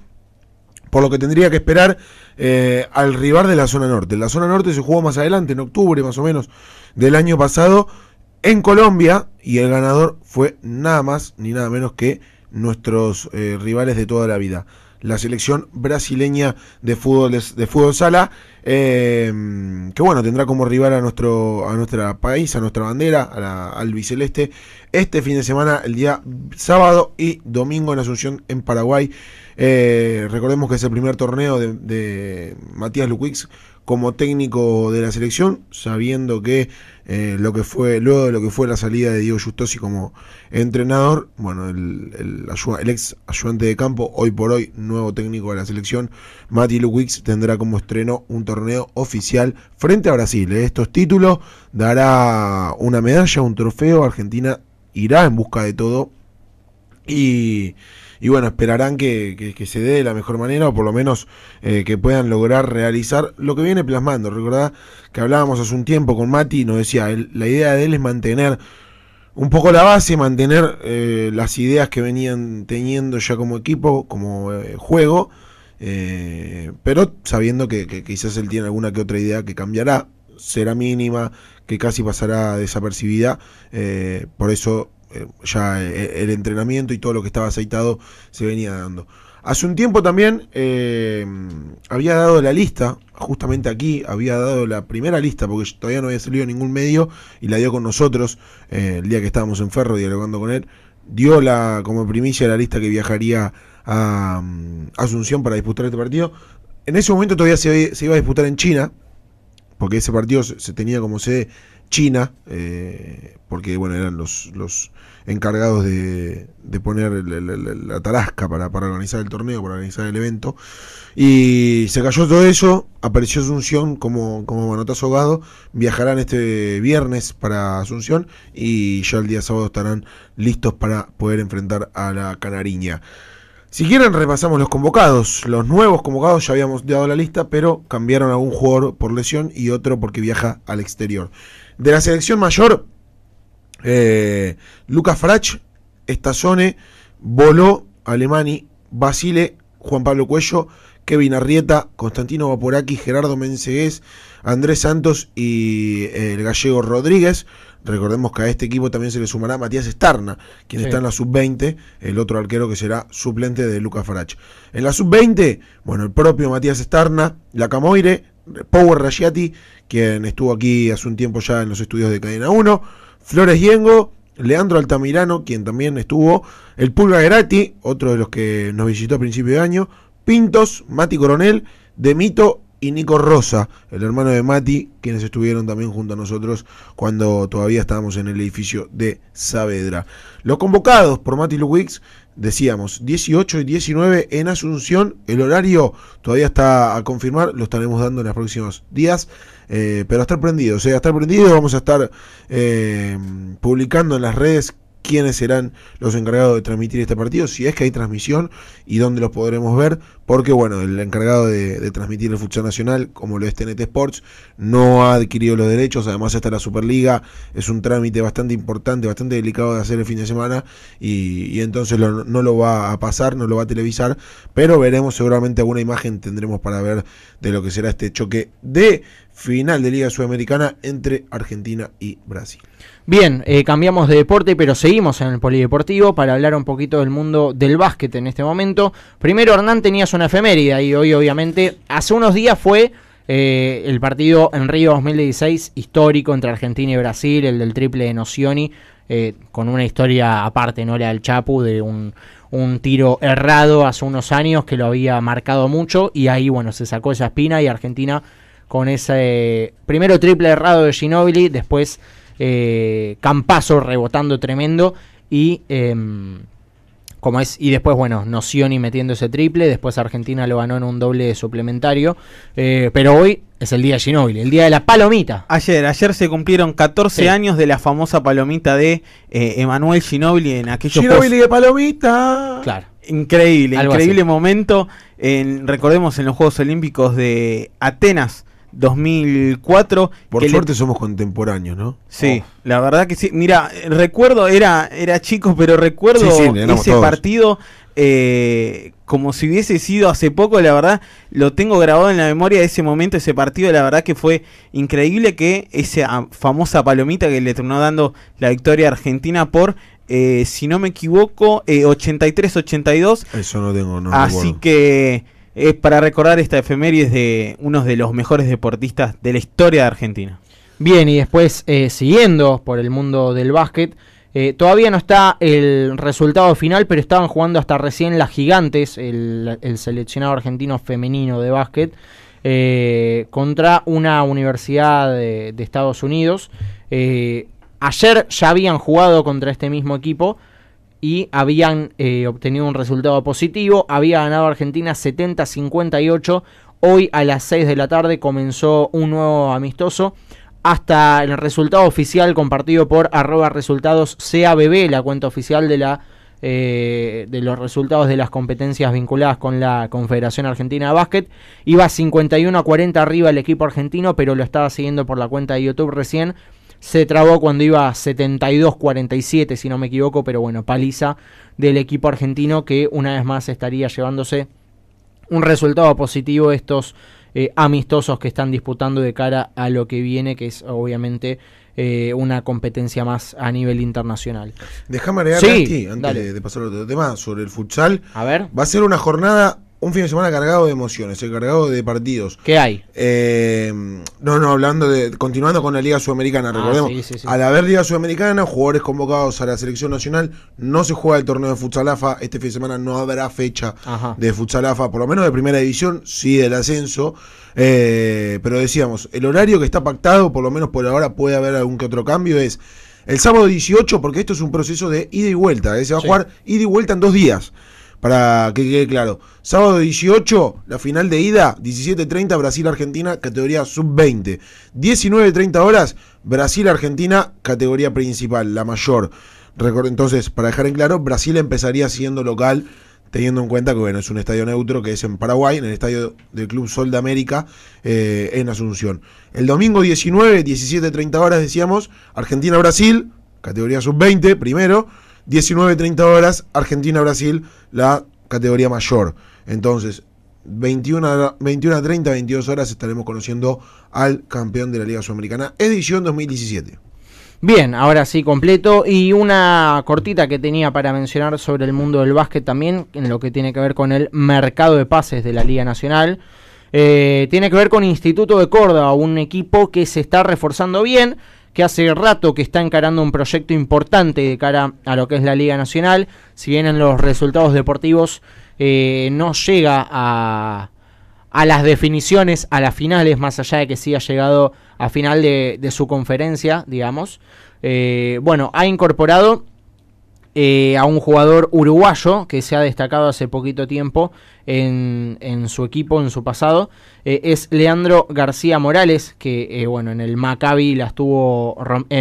por lo que tendría que esperar eh, al rival de la zona norte. La zona norte se jugó más adelante, en octubre más o menos del año pasado, en Colombia, y el ganador fue nada más ni nada menos que nuestros eh, rivales de toda la vida. La selección brasileña de fútbol, de fútbol sala, eh, que bueno, tendrá como rival a nuestro a país, a nuestra bandera, a la, al biceleste, este fin de semana, el día sábado y domingo en Asunción, en Paraguay. Eh, recordemos que es el primer torneo de, Matías Luquix como técnico de la selección, sabiendo que eh, lo que fue luego de lo que fue la salida de Diego Justosi como entrenador, bueno, el, el, ex ayudante de campo, hoy por hoy nuevo técnico de la selección, Matías Luquix tendrá como estreno un torneo oficial frente a Brasil. ¿eh? Estos títulos dará una medalla, un trofeo, Argentina irá en busca de todo y y bueno, esperarán que, se dé de la mejor manera o por lo menos eh, que puedan lograr realizar lo que viene plasmando. Recordad que hablábamos hace un tiempo con Mati y nos decía, la idea de él es mantener un poco la base, mantener eh, las ideas que venían teniendo ya como equipo, como eh, juego, pero sabiendo que, quizás él tiene alguna que otra idea que cambiará, será mínima, que casi pasará desapercibida. por eso eh, ya eh, el entrenamiento y todo lo que estaba aceitado se venía dando. Hace un tiempo también eh, había dado la lista, justamente aquí había dado la primera lista, porque todavía no había salido ningún medio y la dio con nosotros el día que estábamos en Ferro dialogando con él. Dio la, como primicia la lista que viajaría a, mm, Asunción para disputar este partido. En ese momento todavía se, iba a disputar en China, porque ese partido se, se tenía como sede China, eh, porque bueno, eran los, los encargados de, de poner la tarasca para, para, organizar el torneo, para organizar el evento. Y se cayó todo eso, apareció Asunción como, como manotazo ahogado, viajarán este viernes para Asunción y ya el día sábado estarán listos para poder enfrentar a la Canariña. Si quieren repasamos los convocados, los nuevos convocados, ya habíamos dado la lista, pero cambiaron a un jugador por lesión y otro porque viaja al exterior. De la selección mayor, eh, Lucas Frach, Estazone, Boló, Alemani, Basile, Juan Pablo Cuello, Kevin Arrieta, Constantino Vaporaki, Gerardo Mensegués, Andrés Santos y eh, el gallego Rodríguez. Recordemos que a este equipo también se le sumará Matías Estarna, quien está en la sub-20, el otro arquero que será suplente de Lucas Farach. En la sub-20, bueno, el propio Matías Estarna, Lacamoire, Power Rayati, quien estuvo aquí hace un tiempo ya en los estudios de Cadena 1, Flores Yengo, Leandro Altamirano, quien también estuvo, el Pulga Gerati, otro de los que nos visitó a principio de año, Pintos, Mati Coronel, Demito y Nico Rosa, el hermano de Mati, quienes estuvieron también junto a nosotros cuando todavía estábamos en el edificio de Saavedra. Los convocados por Mati Luwix decíamos, 18 y 19 en Asunción. El horario todavía está a confirmar, lo estaremos dando en los próximos días. Eh, pero a estar o sea, eh, a estar prendido vamos a estar eh, publicando en las redes quiénes serán los encargados de transmitir este partido, si es que hay transmisión y dónde los podremos ver, porque bueno, el encargado de, transmitir el futsal nacional, como lo es TNT Sports, no ha adquirido los derechos, además está la Superliga, es un trámite bastante importante, bastante delicado de hacer el fin de semana, y, entonces no lo va a pasar, no lo va a televisar, pero veremos seguramente alguna imagen tendremos para ver de lo que será este choque de final de Liga Sudamericana entre Argentina y Brasil. Bien, eh, cambiamos de deporte, pero seguimos en el polideportivo para hablar un poquito del mundo del básquet en este momento. Primero, Hernán tenías una efeméride y hoy, obviamente, hace unos días fue eh, el partido en Río 2016 histórico entre Argentina y Brasil, el del triple de Nocioni, eh, con una historia aparte, ¿no? era el Chapu, de un, un tiro errado hace unos años que lo había marcado mucho y ahí, bueno, se sacó esa espina y Argentina con ese primero triple errado de Ginobili, después eh, rebotando tremendo y em, como es y después bueno Nocioni metiendo ese triple después Argentina lo ganó en un doble suplementario eh, pero hoy es el día de el día de la palomita ayer ayer se cumplieron 14 años de la famosa palomita de eh, Emanuel Ginobili en aquellos Ginóbili de palomita claro increíble increíble momento recordemos en los Juegos Olímpicos de Atenas 2004. Por suerte somos contemporáneos, ¿no? Sí, oh. la verdad que sí. Mira, recuerdo, era, era chico, pero recuerdo ese partido eh, como si hubiese sido hace poco, la verdad, lo tengo grabado en la memoria de ese momento, ese partido, la verdad que fue increíble que esa ah, famosa palomita que le terminó dando la victoria a Argentina por eh, si no me equivoco, 83-82. Eh, Eso no tengo, no. Así que es para recordar esta efeméride de uno de los mejores deportistas de la historia de Argentina. Bien, y después eh, siguiendo por el mundo del básquet, eh, todavía no está el resultado final, pero estaban jugando hasta recién las gigantes, el, seleccionado argentino femenino de básquet, eh, contra una universidad de Estados Unidos. ayer ya habían jugado contra este mismo equipo, y habían eh, obtenido un resultado positivo. Había ganado Argentina 70-58. Hoy a las 6 de la tarde comenzó un nuevo amistoso. Hasta el resultado oficial compartido por arroba resultados CABB, la cuenta oficial de, la, eh, de los resultados de las competencias vinculadas con la Confederación Argentina de Básquet. Iba 51 a 40 arriba el equipo argentino, pero lo estaba siguiendo por la cuenta de YouTube recién se trabó cuando iba 72-47, si no me equivoco, pero bueno, paliza del equipo argentino que una vez más estaría llevándose un resultado positivo estos eh, amistosos que están disputando de cara a lo que viene, que es obviamente eh, una competencia más a nivel internacional. deja marear antes de, pasar a otro tema, sobre el futsal. A ver. Va a ser una jornada un fin de semana cargado de emociones, eh, cargado de partidos. ¿Qué hay? Eh, no, no, hablando de. Continuando con la Liga Sudamericana, ah, recordemos. Al haber Liga Sudamericana, jugadores convocados a la selección nacional, no se juega el torneo de Futsalafa. Este fin de semana no habrá fecha de Futsalafa, por lo menos de primera división, sí del ascenso. Eh, pero decíamos, el horario que está pactado, por lo menos por ahora puede haber algún que otro cambio, es. El sábado 18, porque esto es un proceso de ida y vuelta, se va a jugar ida y vuelta en dos días para que quede claro. Sábado 18, la final de ida, 17.30 Brasil-Argentina, categoría sub-20. 19.30 horas, Brasil-Argentina, categoría principal, la mayor. Entonces, para dejar en claro, Brasil empezaría siendo local, teniendo en cuenta que bueno, es un estadio neutro que es en Paraguay, en el estadio del Club Sol de América, eh, en Asunción. El domingo 19, 17.30 horas, decíamos, Argentina-Brasil, categoría sub-20, primero. 19.30 horas, Argentina-Brasil, la categoría mayor. Entonces, 21, 22 horas estaremos conociendo al campeón de la Liga Sudamericana, edición 2017. Bien, ahora sí, completo. Y una cortita que tenía para mencionar sobre el mundo del básquet también, en lo que tiene que ver con el mercado de pases de la Liga Nacional. Eh, tiene que ver con Instituto de Córdoba, un equipo que se está reforzando bien que hace rato que está encarando un proyecto importante de cara a lo que es la Liga Nacional. Si bien en los resultados deportivos eh, no llega a, las definiciones, a las finales, más allá de que sí ha llegado a final de, su conferencia, digamos. Eh, bueno, ha incorporado eh, a un jugador uruguayo que se ha destacado hace poquito tiempo en, su equipo, en su pasado. Eh, es Leandro García Morales, que eh, bueno, en el Maccabi la estuvo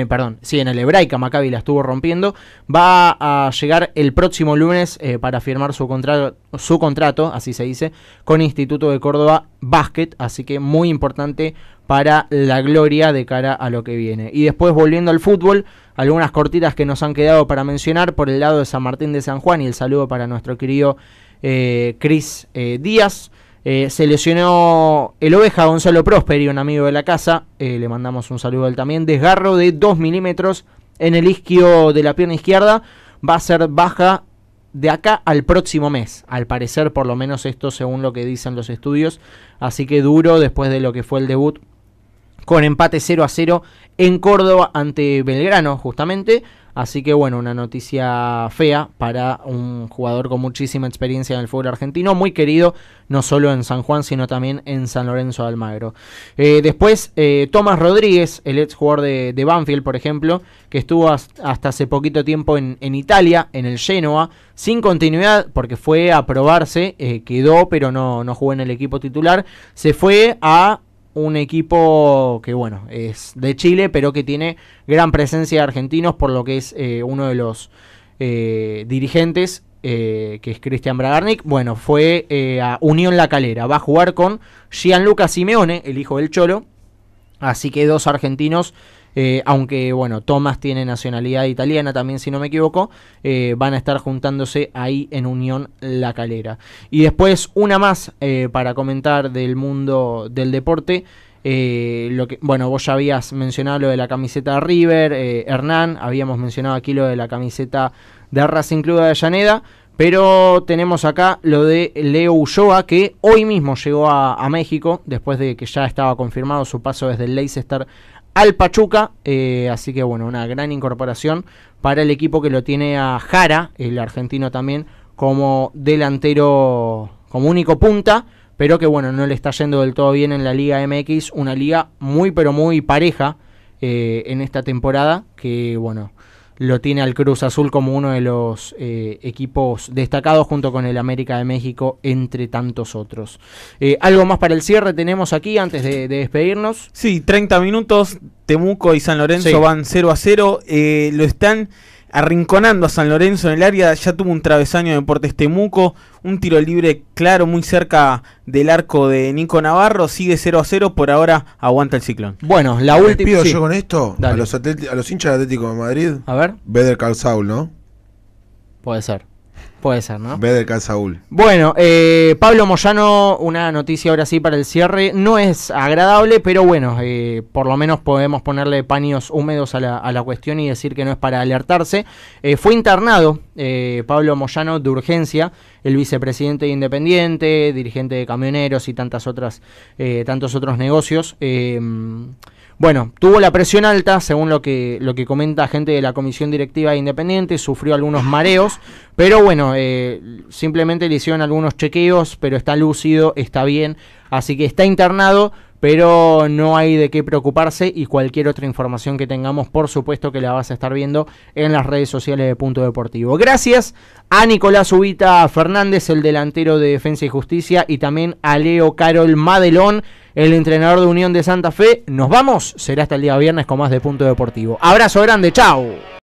perdón, sí, en el Hebraica Maccabi la estuvo rompiendo. Va a llegar el próximo lunes para firmar su contrato, su contrato, así se dice, con Instituto de Córdoba Basket. Así que muy importante para la gloria de cara a lo que viene. Y después volviendo al fútbol, algunas cortitas que nos han quedado para mencionar por el lado de San Martín de San Juan y el saludo para nuestro querido eh, Cris eh, Díaz. Eh, se lesionó el oveja Gonzalo y un amigo de la casa. le mandamos un saludo a él también. Desgarro de 2 milímetros en el isquio de la pierna izquierda. Va a ser baja de acá al próximo mes. Al parecer, por lo menos esto según lo que dicen los estudios. Así que duro después de lo que fue el debut con empate 0 a 0 en Córdoba ante Belgrano, justamente. Así que bueno, una noticia fea para un jugador con muchísima experiencia en el fútbol argentino, muy querido no solo en San Juan, sino también en San Lorenzo de Almagro. Eh, después, eh, Tomás Rodríguez, el ex jugador de, Banfield, por ejemplo, que estuvo hasta hace poquito tiempo en, Italia, en el Genoa, sin continuidad, porque fue a probarse, eh, quedó, pero no, no jugó en el equipo titular, se fue a un equipo que, bueno, es de Chile, pero que tiene gran presencia de argentinos, por lo que es eh, uno de los eh, dirigentes, eh, que es Cristian Bragarnik. Bueno, fue a Unión La Calera. Va a jugar con Gianluca Simeone, el hijo del Cholo. Así que dos argentinos eh, aunque bueno, Thomas tiene nacionalidad italiana también si no me equivoco, eh, van a estar juntándose ahí en Unión La Calera. Y después una más eh, para comentar del mundo del deporte. lo que, bueno, vos ya habías mencionado lo de la camiseta River, Hernán, habíamos mencionado aquí lo de la camiseta de Racing Club de Llaneda. pero tenemos acá lo de Leo Ulloa, que hoy mismo llegó a, México, después de que ya estaba confirmado su paso desde el Leicester al Pachuca. Eh, así que bueno, una gran incorporación para el equipo que lo tiene a Jara, el argentino también, como delantero, como único punta. Pero que bueno, no le está yendo del todo bien en la Liga MX. Una liga muy pero muy pareja eh, en esta temporada. Que bueno, lo tiene al Cruz Azul como uno de los eh, equipos destacados junto con el América de México, entre tantos otros. Eh, ¿Algo más para el cierre tenemos aquí antes de, despedirnos? Sí, 30 minutos. Temuco y San Lorenzo van 0 a 0. Eh, lo están Arrinconando a San Lorenzo en el área, ya tuvo un travesaño de Deportes Temuco, un tiro libre claro muy cerca del arco de Nico Navarro, sigue 0 a 0, por ahora aguanta el ciclón. Bueno, la última... pido yo con esto a los, hinchas de Atlético de Madrid? A ver. Beder ¿no? Puede ser. Puede ser, ¿no? Ve de Saúl. Bueno, eh, Pablo Moyano, una noticia ahora sí para el cierre. No es agradable, pero bueno, eh, por lo menos podemos ponerle paños húmedos a la, a la, cuestión y decir que no es para alertarse. Eh, fue internado Pablo Moyano de urgencia, el vicepresidente Independiente, dirigente de camioneros y tantas otras, tantos otros negocios. Bueno, tuvo la presión alta, según lo que, lo que comenta gente de la Comisión Directiva Independiente, sufrió algunos mareos, pero bueno, eh, simplemente le hicieron algunos chequeos, pero está lúcido, está bien, así que está internado pero no hay de qué preocuparse y cualquier otra información que tengamos, por supuesto que la vas a estar viendo en las redes sociales de Punto Deportivo. Gracias a Nicolás Ubita Fernández, el delantero de Defensa y Justicia, y también a Leo Carol Madelón, el entrenador de Unión de Santa Fe. Nos vamos, será hasta el día viernes con más de Punto Deportivo. Abrazo grande, chao.